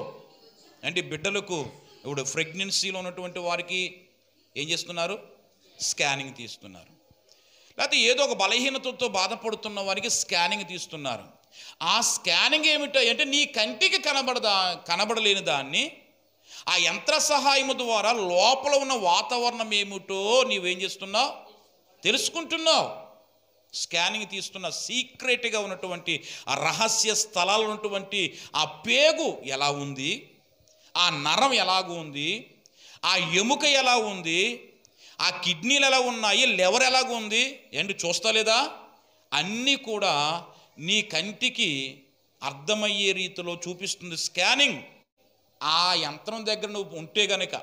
A: అంటే బిడ్డలకు ఇప్పుడు ప్రెగ్నెన్సీలో ఉన్నటువంటి వారికి ఏం చేస్తున్నారు స్కానింగ్ తీస్తున్నారు లేకపోతే ఏదో ఒక బలహీనతతో బాధపడుతున్న వారికి స్కానింగ్ తీస్తున్నారు ఆ స్కానింగ్ ఏమిటో అంటే నీ కంటికి కనబడదా కనబడలేని దాన్ని ఆ యంత్ర సహాయము ద్వారా లోపల ఉన్న వాతావరణం ఏమిటో నీవేం చేస్తున్నావు తెలుసుకుంటున్నావు స్కానింగ్ తీస్తున్న సీక్రెట్గా ఉన్నటువంటి ఆ రహస్య స్థలాలు ఉన్నటువంటి ఆ పేగు ఎలా ఉంది ఆ నరం ఎలాగ ఉంది ఆ ఎముక ఎలా ఉంది ఆ కిడ్నీలు ఎలా ఉన్నాయి లెవర్ ఎలాగుంది ఏంటి చూస్తలేదా అన్నీ కూడా నీ కంటికి అర్థమయ్యే రీతిలో చూపిస్తుంది స్కానింగ్ ఆ యంత్రం దగ్గర నువ్వు ఉంటే గనక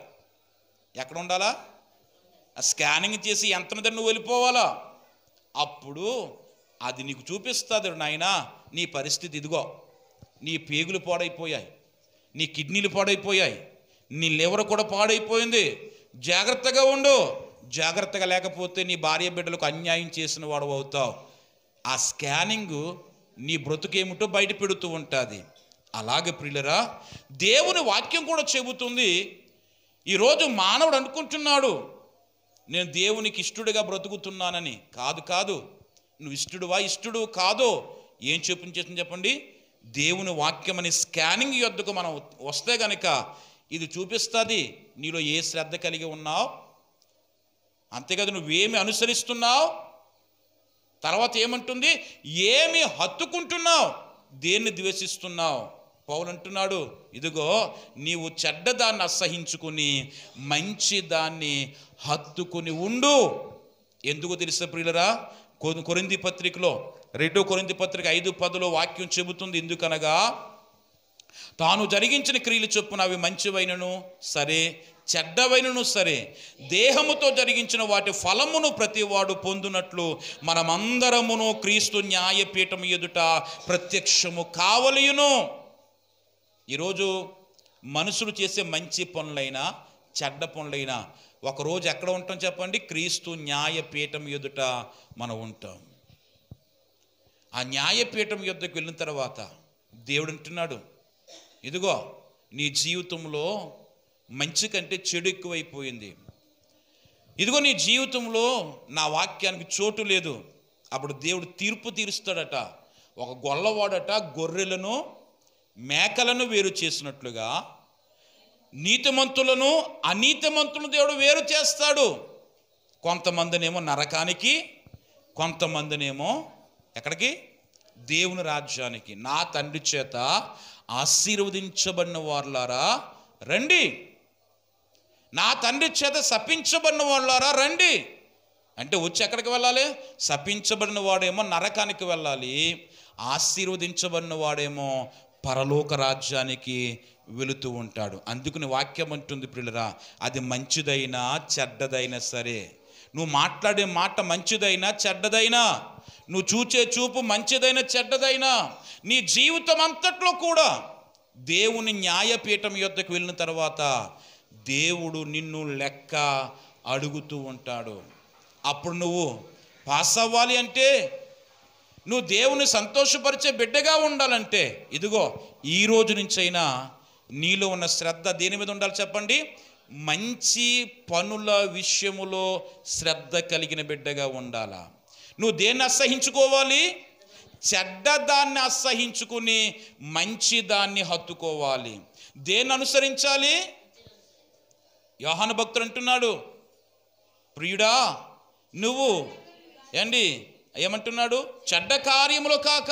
A: ఎక్కడ ఉండాలా స్కానింగ్ చేసి యంత్రం దగ్గర నువ్వు వెళ్ళిపోవాలా అప్పుడు అది నీకు చూపిస్తుంది నాయన నీ పరిస్థితి ఇదిగో నీ పేగులు పాడైపోయాయి నీ కిడ్నీలు పాడైపోయాయి నీ లివర్ కూడా పాడైపోయింది జాగ్రత్తగా ఉండు జాగ్రత్తగా లేకపోతే నీ భార్య బిడ్డలకు అన్యాయం చేసిన వాడు అవుతావు ఆ స్కానింగ్ నీ బ్రతుకేమిటో బయట పెడుతూ ఉంటుంది అలాగే ప్రియులరా దేవుని వాక్యం కూడా చెబుతుంది ఈరోజు మానవుడు అనుకుంటున్నాడు నేను దేవునికి ఇష్టడిగా బ్రతుకుతున్నానని కాదు కాదు నువ్వు ఇష్టడువా ఇష్టడు కాదో ఏం చూపించేసింది చెప్పండి దేవుని వాక్యం అనే స్కానింగ్ యొద్దకు మనం వస్తే గనక ఇది చూపిస్తుంది నీలో ఏ శ్రద్ధ కలిగి ఉన్నావు అంతేకాదు నువ్వేమి అనుసరిస్తున్నావు తర్వాత ఏమంటుంది ఏమి హత్తుకుంటున్నావు దేన్ని ద్వేషిస్తున్నావు పౌలు అంటున్నాడు ఇదిగో నీవు చెడ్డదాన్ని అసహించుకుని మంచి దాన్ని హత్తుకుని ఉండు ఎందుకు తెలుసా ప్రియులరా కొరింది పత్రికలో రెండో కొరింది పత్రిక ఐదు పదులో వాక్యం చెబుతుంది ఎందుకనగా తాను జరిగించిన క్రియలు చొప్పున అవి మంచివైనను సరే చెడ్డవైనను సరే దేహముతో జరిగించిన వాటి ఫలమును ప్రతివాడు పొందునట్లు మనమందరమును క్రీస్తు న్యాయపీఠం ఎదుట ప్రత్యక్షము కావలియును ఈరోజు మనుషులు చేసే మంచి పనులైనా చెడ్డ పనులైనా ఒకరోజు ఎక్కడ ఉంటాం చెప్పండి క్రీస్తు న్యాయపీఠం ఎదుట మనం ఉంటాం ఆ న్యాయపీఠం యుద్ధకు వెళ్ళిన తర్వాత దేవుడు అంటున్నాడు ఇదిగో నీ జీవితంలో మంచి కంటే చెడు ఎక్కువైపోయింది ఇదిగో నీ జీవితంలో నా వాక్యానికి చోటు లేదు అప్పుడు దేవుడు తీర్పు తీరుస్తాడట ఒక గొల్లవాడట గొర్రెలను మేకలను వేరు చేసినట్లుగా నీతిమంతులను అనీతిమంతులను దేవుడు వేరు చేస్తాడు కొంతమందినేమో నరకానికి కొంతమందినేమో ఎక్కడికి దేవుని రాజ్యానికి నా తండ్రి చేత ఆశీర్వదించబడిన వారులారా రండి నా తండ్రి చేత శపించబడిన వాళ్ళారా రండి అంటే వచ్చి ఎక్కడికి వెళ్ళాలి శపించబడిన వాడేమో నరకానికి వెళ్ళాలి ఆశీర్వదించబడిన వాడేమో పరలోక రాజ్యానికి వెళుతూ ఉంటాడు అందుకుని వాక్యం అంటుంది పిల్లరా అది మంచిదైనా చెడ్డదైనా సరే నువ్వు మాట్లాడే మాట మంచిదైనా చెడ్డదైనా నువ్వు చూచే చూపు మంచిదైనా చెడ్డదైనా నీ జీవితం అంతట్లో కూడా దేవుని న్యాయపీఠం యొద్దకు వెళ్ళిన తర్వాత దేవుడు నిన్ను లెక్క అడుగుతూ ఉంటాడు అప్పుడు నువ్వు పాస్ అవ్వాలి అంటే నువ్వు దేవుని సంతోషపరిచే బిడ్డగా ఉండాలంటే ఇదిగో ఈ రోజు నుంచైనా నీలో ఉన్న శ్రద్ధ దేని మీద ఉండాలి చెప్పండి మంచి పనుల విషయములో శ్రద్ధ కలిగిన బిడ్డగా ఉండాలా నువ్వు దేన్ని అసహించుకోవాలి చెడ్డదాన్ని అసహించుకుని మంచి దాన్ని హత్తుకోవాలి దేన్ని అనుసరించాలి యోహాను భక్తుడు అంటున్నాడు ప్రియుడా నువ్వు ఏండి ఏమంటున్నాడు చెడ్డ కార్యములు కాక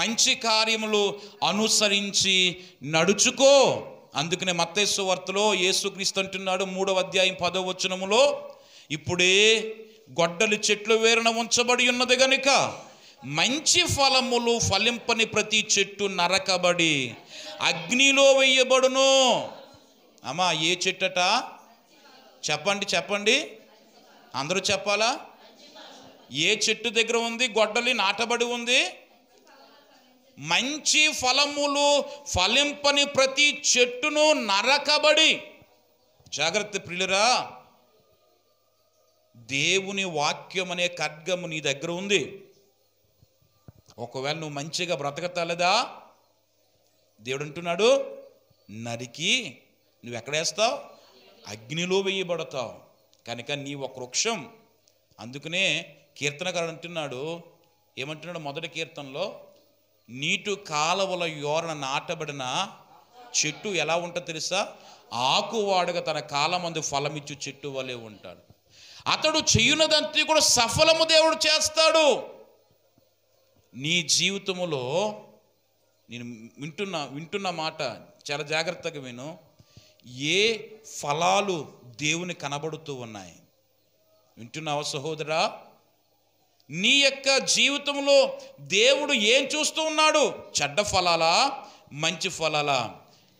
A: మంచి కార్యములు అనుసరించి నడుచుకో అందుకనే మత్తేశ్వ వార్తలో యేసుక్రీస్తు అంటున్నాడు మూడవ అధ్యాయం పదవ వచనములో ఇప్పుడే గొడ్డలు చెట్లు వేరున ఉంచబడి ఉన్నది గనుక మంచి ఫలములు ఫలింపని ప్రతి చెట్టు నరకబడి అగ్నిలో వేయబడును అమ్మా ఏ చెట్టట చెప్పండి చెప్పండి అందరూ చెప్పాలా ఏ చెట్టు దగ్గర ఉంది గొడ్డలి నాటబడి ఉంది మంచి ఫలములు ఫలింపని ప్రతి చెట్టును నరకబడి జాగ్రత్త ప్రియులరా దేవుని వాక్యం అనే ఖడ్గము నీ దగ్గర ఉంది ఒకవేళ నువ్వు మంచిగా బ్రతకతలేదా దేవుడు అంటున్నాడు నరికి నువ్వు ఎక్కడేస్తావు అగ్నిలో వేయబడతావు కనుక నీ ఒక వృక్షం అందుకనే కీర్తనకారుడు అంటున్నాడు ఏమంటున్నాడు మొదటి కీర్తనలో నీటు కాలవల యోరణ నాటబడిన చెట్టు ఎలా ఉంటుంది తెలుసా ఆకువాడుగా తన కాలమందు ఫలమిచ్చు చెట్టు వలె ఉంటాడు అతడు చెయ్యున్నదంతి కూడా సఫలము దేవుడు చేస్తాడు నీ జీవితములో నేను వింటున్న వింటున్న మాట చాలా జాగ్రత్తగా విను ఏ ఫలాలు దేవుని కనబడుతూ ఉన్నాయి వింటున్నావా సహోదరా నీ యొక్క జీవితంలో దేవుడు ఏం చూస్తూ ఉన్నాడు చెడ్డ ఫలాలా మంచి ఫలాలా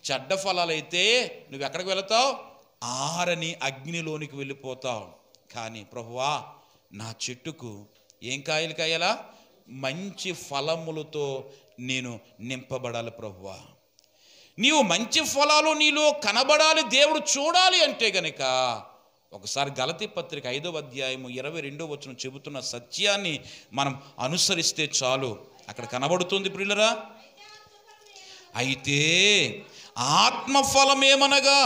A: చెడ్డ ఫలాలైతే నువ్వు ఎక్కడికి వెళతావు ఆరని అగ్నిలోనికి వెళ్ళిపోతావు కానీ ప్రభువా నా చెట్టుకు ఏం కాయలు కాయాలా మంచి ఫలములతో నేను నింపబడాలి ప్రభువా నీవు మంచి ఫలాలు నీలో కనబడాలి దేవుడు చూడాలి అంటే గనక ఒకసారి గలతి పత్రిక ఐదవ అధ్యాయము ఇరవై రెండో వచ్చిన చెబుతున్న సత్యాన్ని మనం అనుసరిస్తే చాలు అక్కడ కనబడుతుంది ప్రియులరా అయితే ఆత్మఫలమేమనగా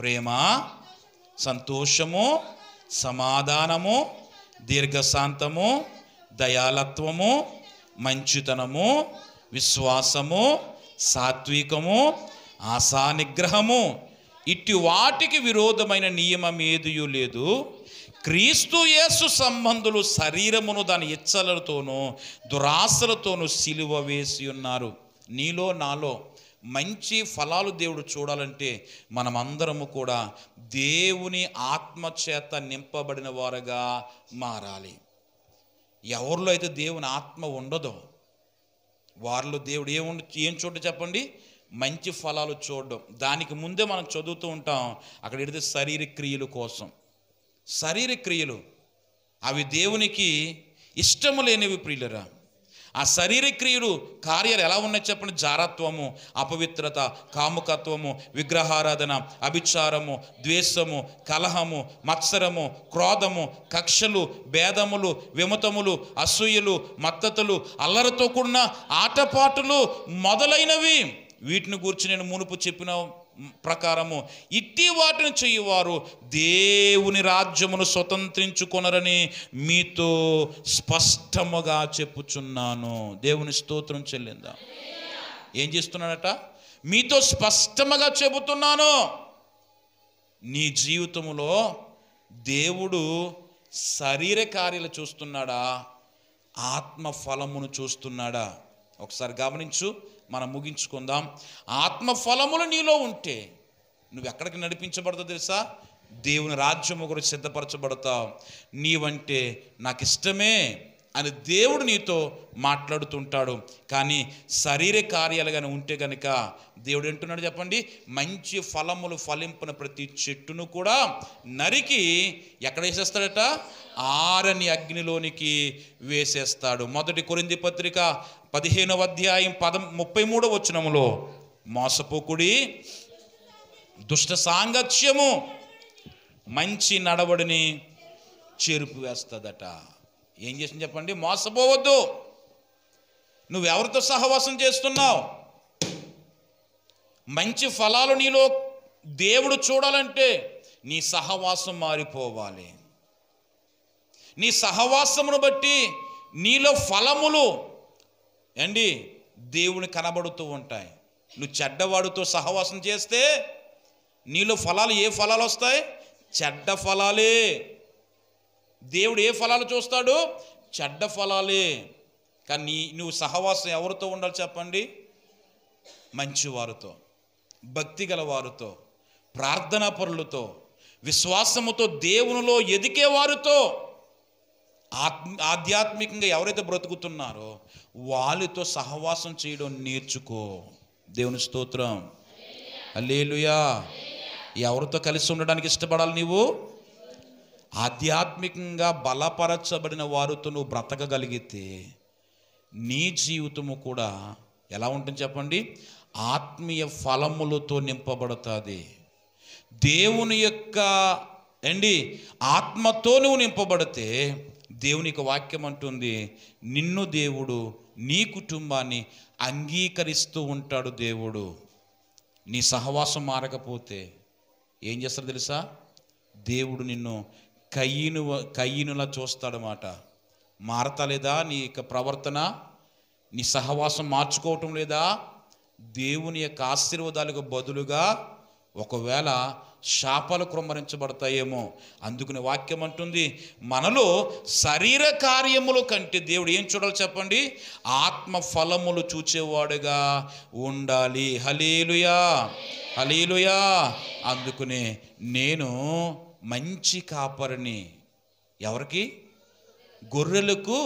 A: ప్రేమ సంతోషము సమాధానము దీర్ఘశాంతము దయాలత్వము మంచితనము విశ్వాసము సాత్వికము ఆశా నిగ్రహము ఇట్టి వాటికి విరోధమైన నియమం ఏదియూ లేదు క్రీస్తు యేసు సంబంధులు శరీరమును దాని ఇచ్చలతోనూ దురాశలతోనూ సిలువ వేసి ఉన్నారు నీలో నాలో మంచి ఫలాలు దేవుడు చూడాలంటే మనమందరము కూడా దేవుని ఆత్మచేత నింపబడిన వారుగా మారాలి ఎవరిలో అయితే దేవుని ఆత్మ ఉండదో వారిలో దేవుడు ఏముండు ఏం చూడ చెప్పండి మంచి ఫలాలు చూడడం దానికి ముందే మనం చదువుతూ ఉంటాం అక్కడ ఎడితే శరీర క్రియలు కోసం శరీర క్రియలు అవి దేవునికి ఇష్టము లేనివి ప్రియులరా ఆ శరీర క్రియలు కార్యాలు ఎలా ఉన్నాయి చెప్పండి జారత్వము అపవిత్రత కాముకత్వము విగ్రహారాధన అభిచారము ద్వేషము కలహము మత్సరము క్రోధము కక్షలు భేదములు విమతములు అసూయలు మత్తతులు అల్లరితో కూడిన ఆటపాటలు మొదలైనవి వీటిని గురించి నేను మునుపు చెప్పిన ప్రకారము ఇట్టి వాటిని చేయువారు దేవుని రాజ్యమును స్వతంత్రించుకొనరని మీతో స్పష్టముగా చెప్పుచున్నాను దేవుని స్తోత్రం చెల్లిందా ఏం చేస్తున్నాడట మీతో స్పష్టముగా చెబుతున్నాను నీ జీవితములో దేవుడు శరీర కార్యాలు చూస్తున్నాడా ఆత్మ ఫలమును చూస్తున్నాడా ఒకసారి గమనించు మనం ముగించుకుందాం ఆత్మఫలములు నీలో ఉంటే నువ్వు ఎక్కడికి నడిపించబడతావు తెలుసా దేవుని రాజ్యము గురించి సిద్ధపరచబడతావు నీవంటే నాకు ఇష్టమే అని దేవుడు నీతో మాట్లాడుతుంటాడు కానీ శరీర కార్యాలు కానీ ఉంటే కనుక దేవుడు ఏంటున్నాడు చెప్పండి మంచి ఫలములు ఫలింపున ప్రతి చెట్టును కూడా నరికి ఎక్కడ వేసేస్తాడట ఆరని అగ్నిలోనికి వేసేస్తాడు మొదటి కొరింది పత్రిక పదిహేనవ అధ్యాయం పద ముప్పై మూడవ వచనములో మోసపోకుడి దుష్ట సాంగత్యము మంచి నడవడిని చేరుపు వేస్తుందట ఏం చేసింది చెప్పండి మోసపోవద్దు నువ్వెవరితో సహవాసం చేస్తున్నావు మంచి ఫలాలు నీలో దేవుడు చూడాలంటే నీ సహవాసం మారిపోవాలి నీ సహవాసమును బట్టి నీలో ఫలములు అండి దేవుని కనబడుతూ ఉంటాయి నువ్వు చెడ్డవాడితో సహవాసం చేస్తే నీలో ఫలాలు ఏ ఫలాలు వస్తాయి చెడ్డ ఫలాలే దేవుడు ఏ ఫలాలు చూస్తాడు చెడ్డ ఫలాలే కానీ నువ్వు సహవాసం ఎవరితో ఉండాలి చెప్పండి మంచివారితో భక్తి గల వారితో ప్రార్థనా పరులతో విశ్వాసముతో దేవునిలో ఎదికేవారితో ఆత్మ ఆధ్యాత్మికంగా ఎవరైతే బ్రతుకుతున్నారో వాళ్ళతో సహవాసం చేయడం నేర్చుకో దేవుని స్తోత్రం అల్లేలుయా ఎవరితో కలిసి ఉండడానికి ఇష్టపడాలి నీవు ఆధ్యాత్మికంగా బలపరచబడిన వారితో నువ్వు బ్రతకగలిగితే నీ జీవితము కూడా ఎలా ఉంటుంది చెప్పండి ఆత్మీయ ఫలములతో నింపబడుతుంది దేవుని యొక్క అండి ఆత్మతో నువ్వు నింపబడితే దేవునికి వాక్యం అంటుంది నిన్ను దేవుడు నీ కుటుంబాన్ని అంగీకరిస్తూ ఉంటాడు దేవుడు నీ సహవాసం మారకపోతే ఏం చేస్తారు తెలుసా దేవుడు నిన్ను కయ్యను కయ్యనులా చూస్తాడనమాట మారతలేదా నీ యొక్క ప్రవర్తన నీ సహవాసం మార్చుకోవటం లేదా దేవుని యొక్క ఆశీర్వాదాలకు బదులుగా ఒకవేళ శాపాలు క్రమరించబడతాయేమో అందుకునే వాక్యం అంటుంది మనలో శరీర కార్యములు కంటే దేవుడు ఏం చూడాలి చెప్పండి ఆత్మ ఫలములు చూచేవాడుగా ఉండాలి హలీలుయా హలీలుయా అందుకునే నేను మంచి కాపరిని ఎవరికి గొర్రెలకు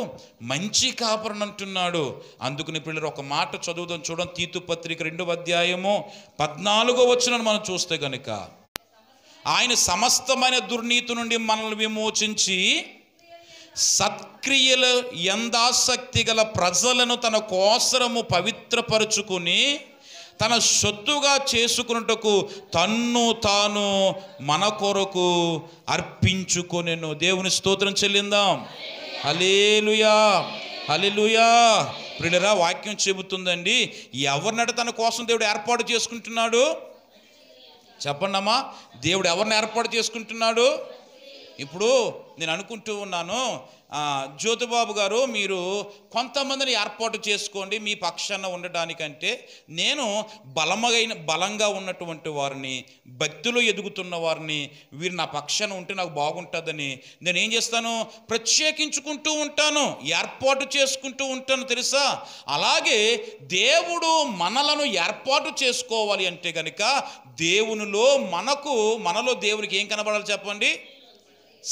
A: మంచి కాపరని అంటున్నాడు అందుకని పిల్లలు ఒక మాట చదువుదాం చూడం తీతు పత్రిక రెండవ అధ్యాయము పద్నాలుగో వచ్చిన మనం చూస్తే కనుక ఆయన సమస్తమైన దుర్నీతి నుండి మనల్ని విమోచించి సత్క్రియలు ఎందాసక్తి గల ప్రజలను తన కోసరము పవిత్రపరుచుకుని తన సొత్తుగా చేసుకున్నటకు తన్ను తాను మన కొరకు అర్పించుకొనెను దేవుని స్తోత్రం చెల్లిందాం అలేలుయా అలెలుయా ప్రిడరా వాక్యం చెబుతుందండి ఎవరినట తన కోసం దేవుడు ఏర్పాటు చేసుకుంటున్నాడు చెప్పండమ్మా దేవుడు ఎవరిని ఏర్పాటు చేసుకుంటున్నాడు ఇప్పుడు నేను అనుకుంటూ ఉన్నాను జ్యోతిబాబు గారు మీరు కొంతమందిని ఏర్పాటు చేసుకోండి మీ పక్షాన ఉండడానికంటే నేను బలమైన బలంగా ఉన్నటువంటి వారిని భక్తులు ఎదుగుతున్న వారిని వీరు నా పక్షాన ఉంటే నాకు బాగుంటుందని నేను ఏం చేస్తాను ప్రత్యేకించుకుంటూ ఉంటాను ఏర్పాటు చేసుకుంటూ ఉంటాను తెలుసా అలాగే దేవుడు మనలను ఏర్పాటు చేసుకోవాలి అంటే కనుక దేవునిలో మనకు మనలో దేవునికి ఏం కనబడాలి చెప్పండి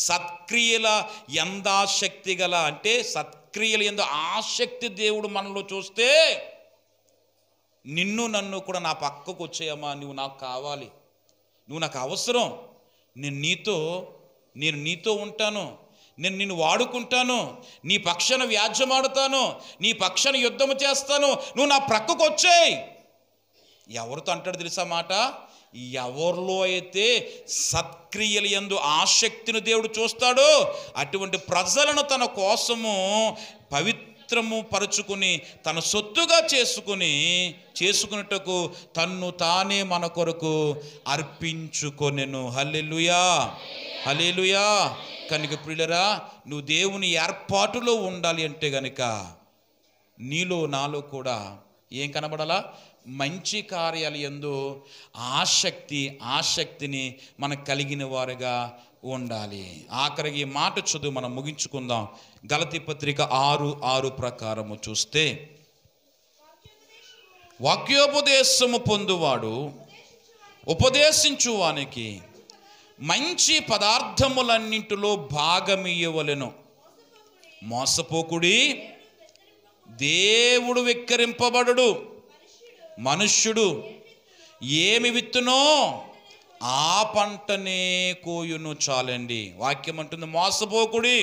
A: సత్క్రియల ఎందాశక్తి గల అంటే సత్క్రియలు ఎందు ఆసక్తి దేవుడు మనలో చూస్తే నిన్ను నన్ను కూడా నా పక్కకు వచ్చేయమ్మా నువ్వు నాకు కావాలి నువ్వు నాకు అవసరం నేను నీతో నేను నీతో ఉంటాను నేను నిన్ను వాడుకుంటాను నీ పక్షాన వ్యాజ్యమాడుతాను నీ పక్షాన యుద్ధము చేస్తాను నువ్వు నా ప్రక్కకు వచ్చేయి ఎవరితో అంటాడు తెలుసా మాట ఎవరిలో అయితే సత్క్రియలు ఎందు ఆసక్తిని దేవుడు చూస్తాడో అటువంటి ప్రజలను తన కోసము పవిత్రము పరుచుకుని తన సొత్తుగా చేసుకుని చేసుకున్నట్టుకు తన్ను తానే మన కొరకు అర్పించుకొనెను హల్లెలుయా హలేలుయా కనుక ప్రియులరా నువ్వు దేవుని ఏర్పాటులో ఉండాలి అంటే గనుక నీలో నాలో కూడా ఏం కనబడాలా మంచి కార్యాలయందు ఆసక్తి ఆసక్తిని మనకు కలిగిన వారుగా ఉండాలి ఆఖరికి మాట చదువు మనం ముగించుకుందాం గలతి పత్రిక ఆరు ఆరు ప్రకారము చూస్తే వాక్యోపదేశము పొందువాడు ఉపదేశించువానికి మంచి పదార్థములన్నింటిలో భాగమియ్యవలను మోసపోకుడి దేవుడు విక్కరింపబడు మనుష్యుడు ఏమి విత్తునో ఆ పంటనే కోయును చాలండి వాక్యం అంటుంది మోసపోకుడి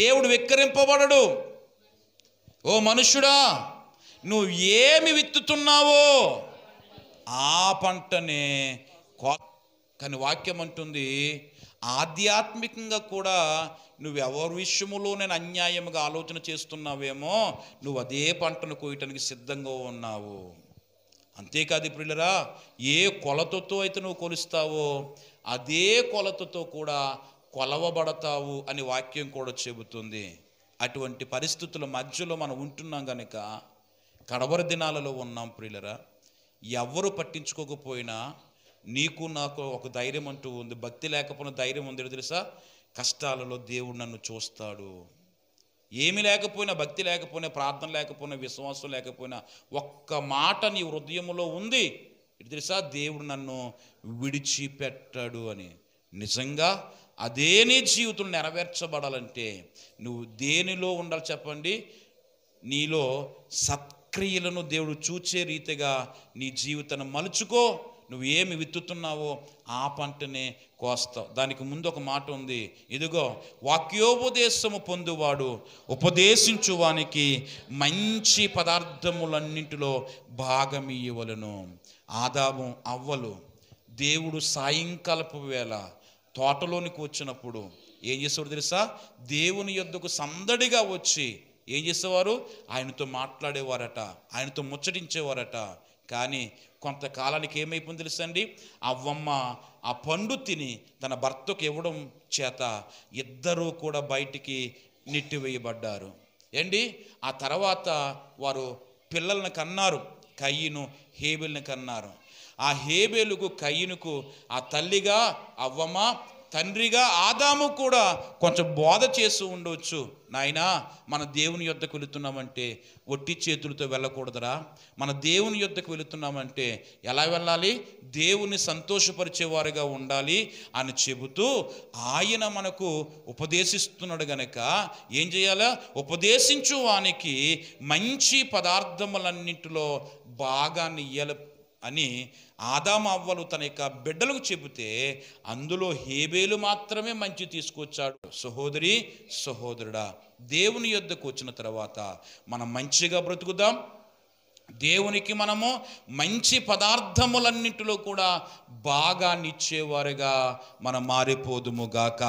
A: దేవుడు వెక్కరింపబడడు ఓ మనుష్యుడా నువ్వు ఏమి విత్తుతున్నావో ఆ పంటనే కానీ వాక్యం అంటుంది ఆధ్యాత్మికంగా కూడా నువ్వు ఎవరి విషయములో నేను అన్యాయంగా ఆలోచన చేస్తున్నావేమో నువ్వు అదే పంటను కోయటానికి సిద్ధంగా ఉన్నావు అంతేకాదు ప్రియులరా ఏ కొలతతో అయితే నువ్వు కొలుస్తావో అదే కొలతతో కూడా కొలవబడతావు అని వాక్యం కూడా చెబుతుంది అటువంటి పరిస్థితుల మధ్యలో మనం ఉంటున్నాం కనుక కడవర దినాలలో ఉన్నాం ప్రియులరా ఎవరు పట్టించుకోకపోయినా నీకు నాకు ఒక ధైర్యం అంటూ ఉంది భక్తి లేకపోయినా ధైర్యం ఉంది తెలుసా కష్టాలలో దేవుడు నన్ను చూస్తాడు ఏమి లేకపోయినా భక్తి లేకపోయినా ప్రార్థన లేకపోయినా విశ్వాసం లేకపోయినా ఒక్క మాట నీ హృదయంలో ఉంది ఇటు తెలుసా దేవుడు నన్ను విడిచిపెట్టాడు అని నిజంగా అదే నీ జీవితం నెరవేర్చబడాలంటే నువ్వు దేనిలో ఉండాలి చెప్పండి నీలో సత్క్రియలను దేవుడు చూచే రీతిగా నీ జీవితాన్ని మలుచుకో నువ్వు ఏమి విత్తుతున్నావో ఆ పంటనే కోస్తావు దానికి ముందు ఒక మాట ఉంది ఇదిగో వాక్యోపదేశము పొందువాడు ఉపదేశించువానికి మంచి పదార్థములన్నింటిలో భాగమియ్యవలను ఆదాము అవ్వలు దేవుడు సాయంకాలపు వేళ తోటలోనికి వచ్చినప్పుడు ఏం చేసేవాడు తెలుసా దేవుని యొద్దకు సందడిగా వచ్చి ఏం చేసేవారు ఆయనతో మాట్లాడేవారట ఆయనతో ముచ్చటించేవారట కానీ కొంతకాలానికి ఏమైపోయింది అండి అవ్వమ్మ ఆ పండు తిని తన భర్తకు ఇవ్వడం చేత ఇద్దరూ కూడా బయటికి నెట్టివేయబడ్డారు ఏండి ఆ తర్వాత వారు పిల్లలను కన్నారు కయ్యను హేబిల్ని కన్నారు ఆ హేబేలుకు కయ్యనుకు ఆ తల్లిగా అవ్వమ్మ తండ్రిగా ఆదాము కూడా కొంచెం బోధ చేస్తూ ఉండవచ్చు నాయన మన దేవుని యొద్దకు వెళుతున్నామంటే ఒట్టి చేతులతో వెళ్ళకూడదురా మన దేవుని యొద్దకు వెళుతున్నామంటే ఎలా వెళ్ళాలి దేవుని సంతోషపరిచేవారుగా ఉండాలి అని చెబుతూ ఆయన మనకు ఉపదేశిస్తున్నాడు గనక ఏం చేయాలా ఉపదేశించు వానికి మంచి పదార్థములన్నింటిలో బాగా ఇయ్యాలి అని ఆదామవ్వలు తన యొక్క బిడ్డలకు చెబితే అందులో హేబేలు మాత్రమే మంచి తీసుకొచ్చాడు సహోదరి సహోదరుడా దేవుని యొద్దకు వచ్చిన తర్వాత మనం మంచిగా బ్రతుకుదాం దేవునికి మనము మంచి పదార్థములన్నింటిలో కూడా బాగా నిచ్చేవారుగా మనం మారిపోదుముగాక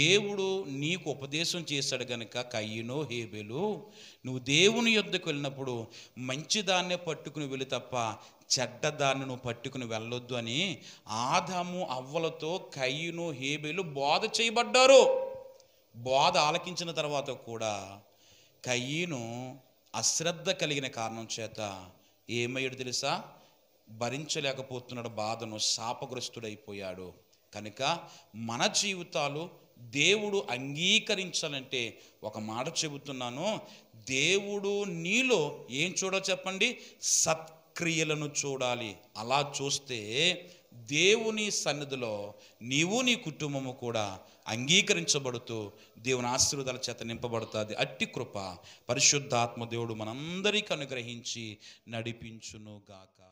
A: దేవుడు నీకు ఉపదేశం చేశాడు గనక కయ్యనో హేబెలు నువ్వు దేవుని యుద్ధకు వెళ్ళినప్పుడు మంచిదాన్నే పట్టుకుని వెళ్ళి తప్ప చెడ్డదాన్ని నువ్వు పట్టుకుని వెళ్ళొద్దు అని ఆదాము అవ్వలతో కయ్యును హేబేలు బోధ చేయబడ్డారు బోధ ఆలకించిన తర్వాత కూడా కయ్యను అశ్రద్ధ కలిగిన కారణం చేత ఏమయ్యాడు తెలుసా భరించలేకపోతున్నాడు బాధను శాపగ్రస్తుడైపోయాడు కనుక మన జీవితాలు దేవుడు అంగీకరించాలంటే ఒక మాట చెబుతున్నాను దేవుడు నీలో ఏం చూడో చెప్పండి సత్ క్రియలను చూడాలి అలా చూస్తే దేవుని సన్నిధిలో నీవు నీ కుటుంబము కూడా అంగీకరించబడుతూ దేవుని ఆశీర్వాదాల చేత నింపబడుతుంది అట్టి కృప పరిశుద్ధాత్మ దేవుడు మనందరికీ అనుగ్రహించి నడిపించునుగాక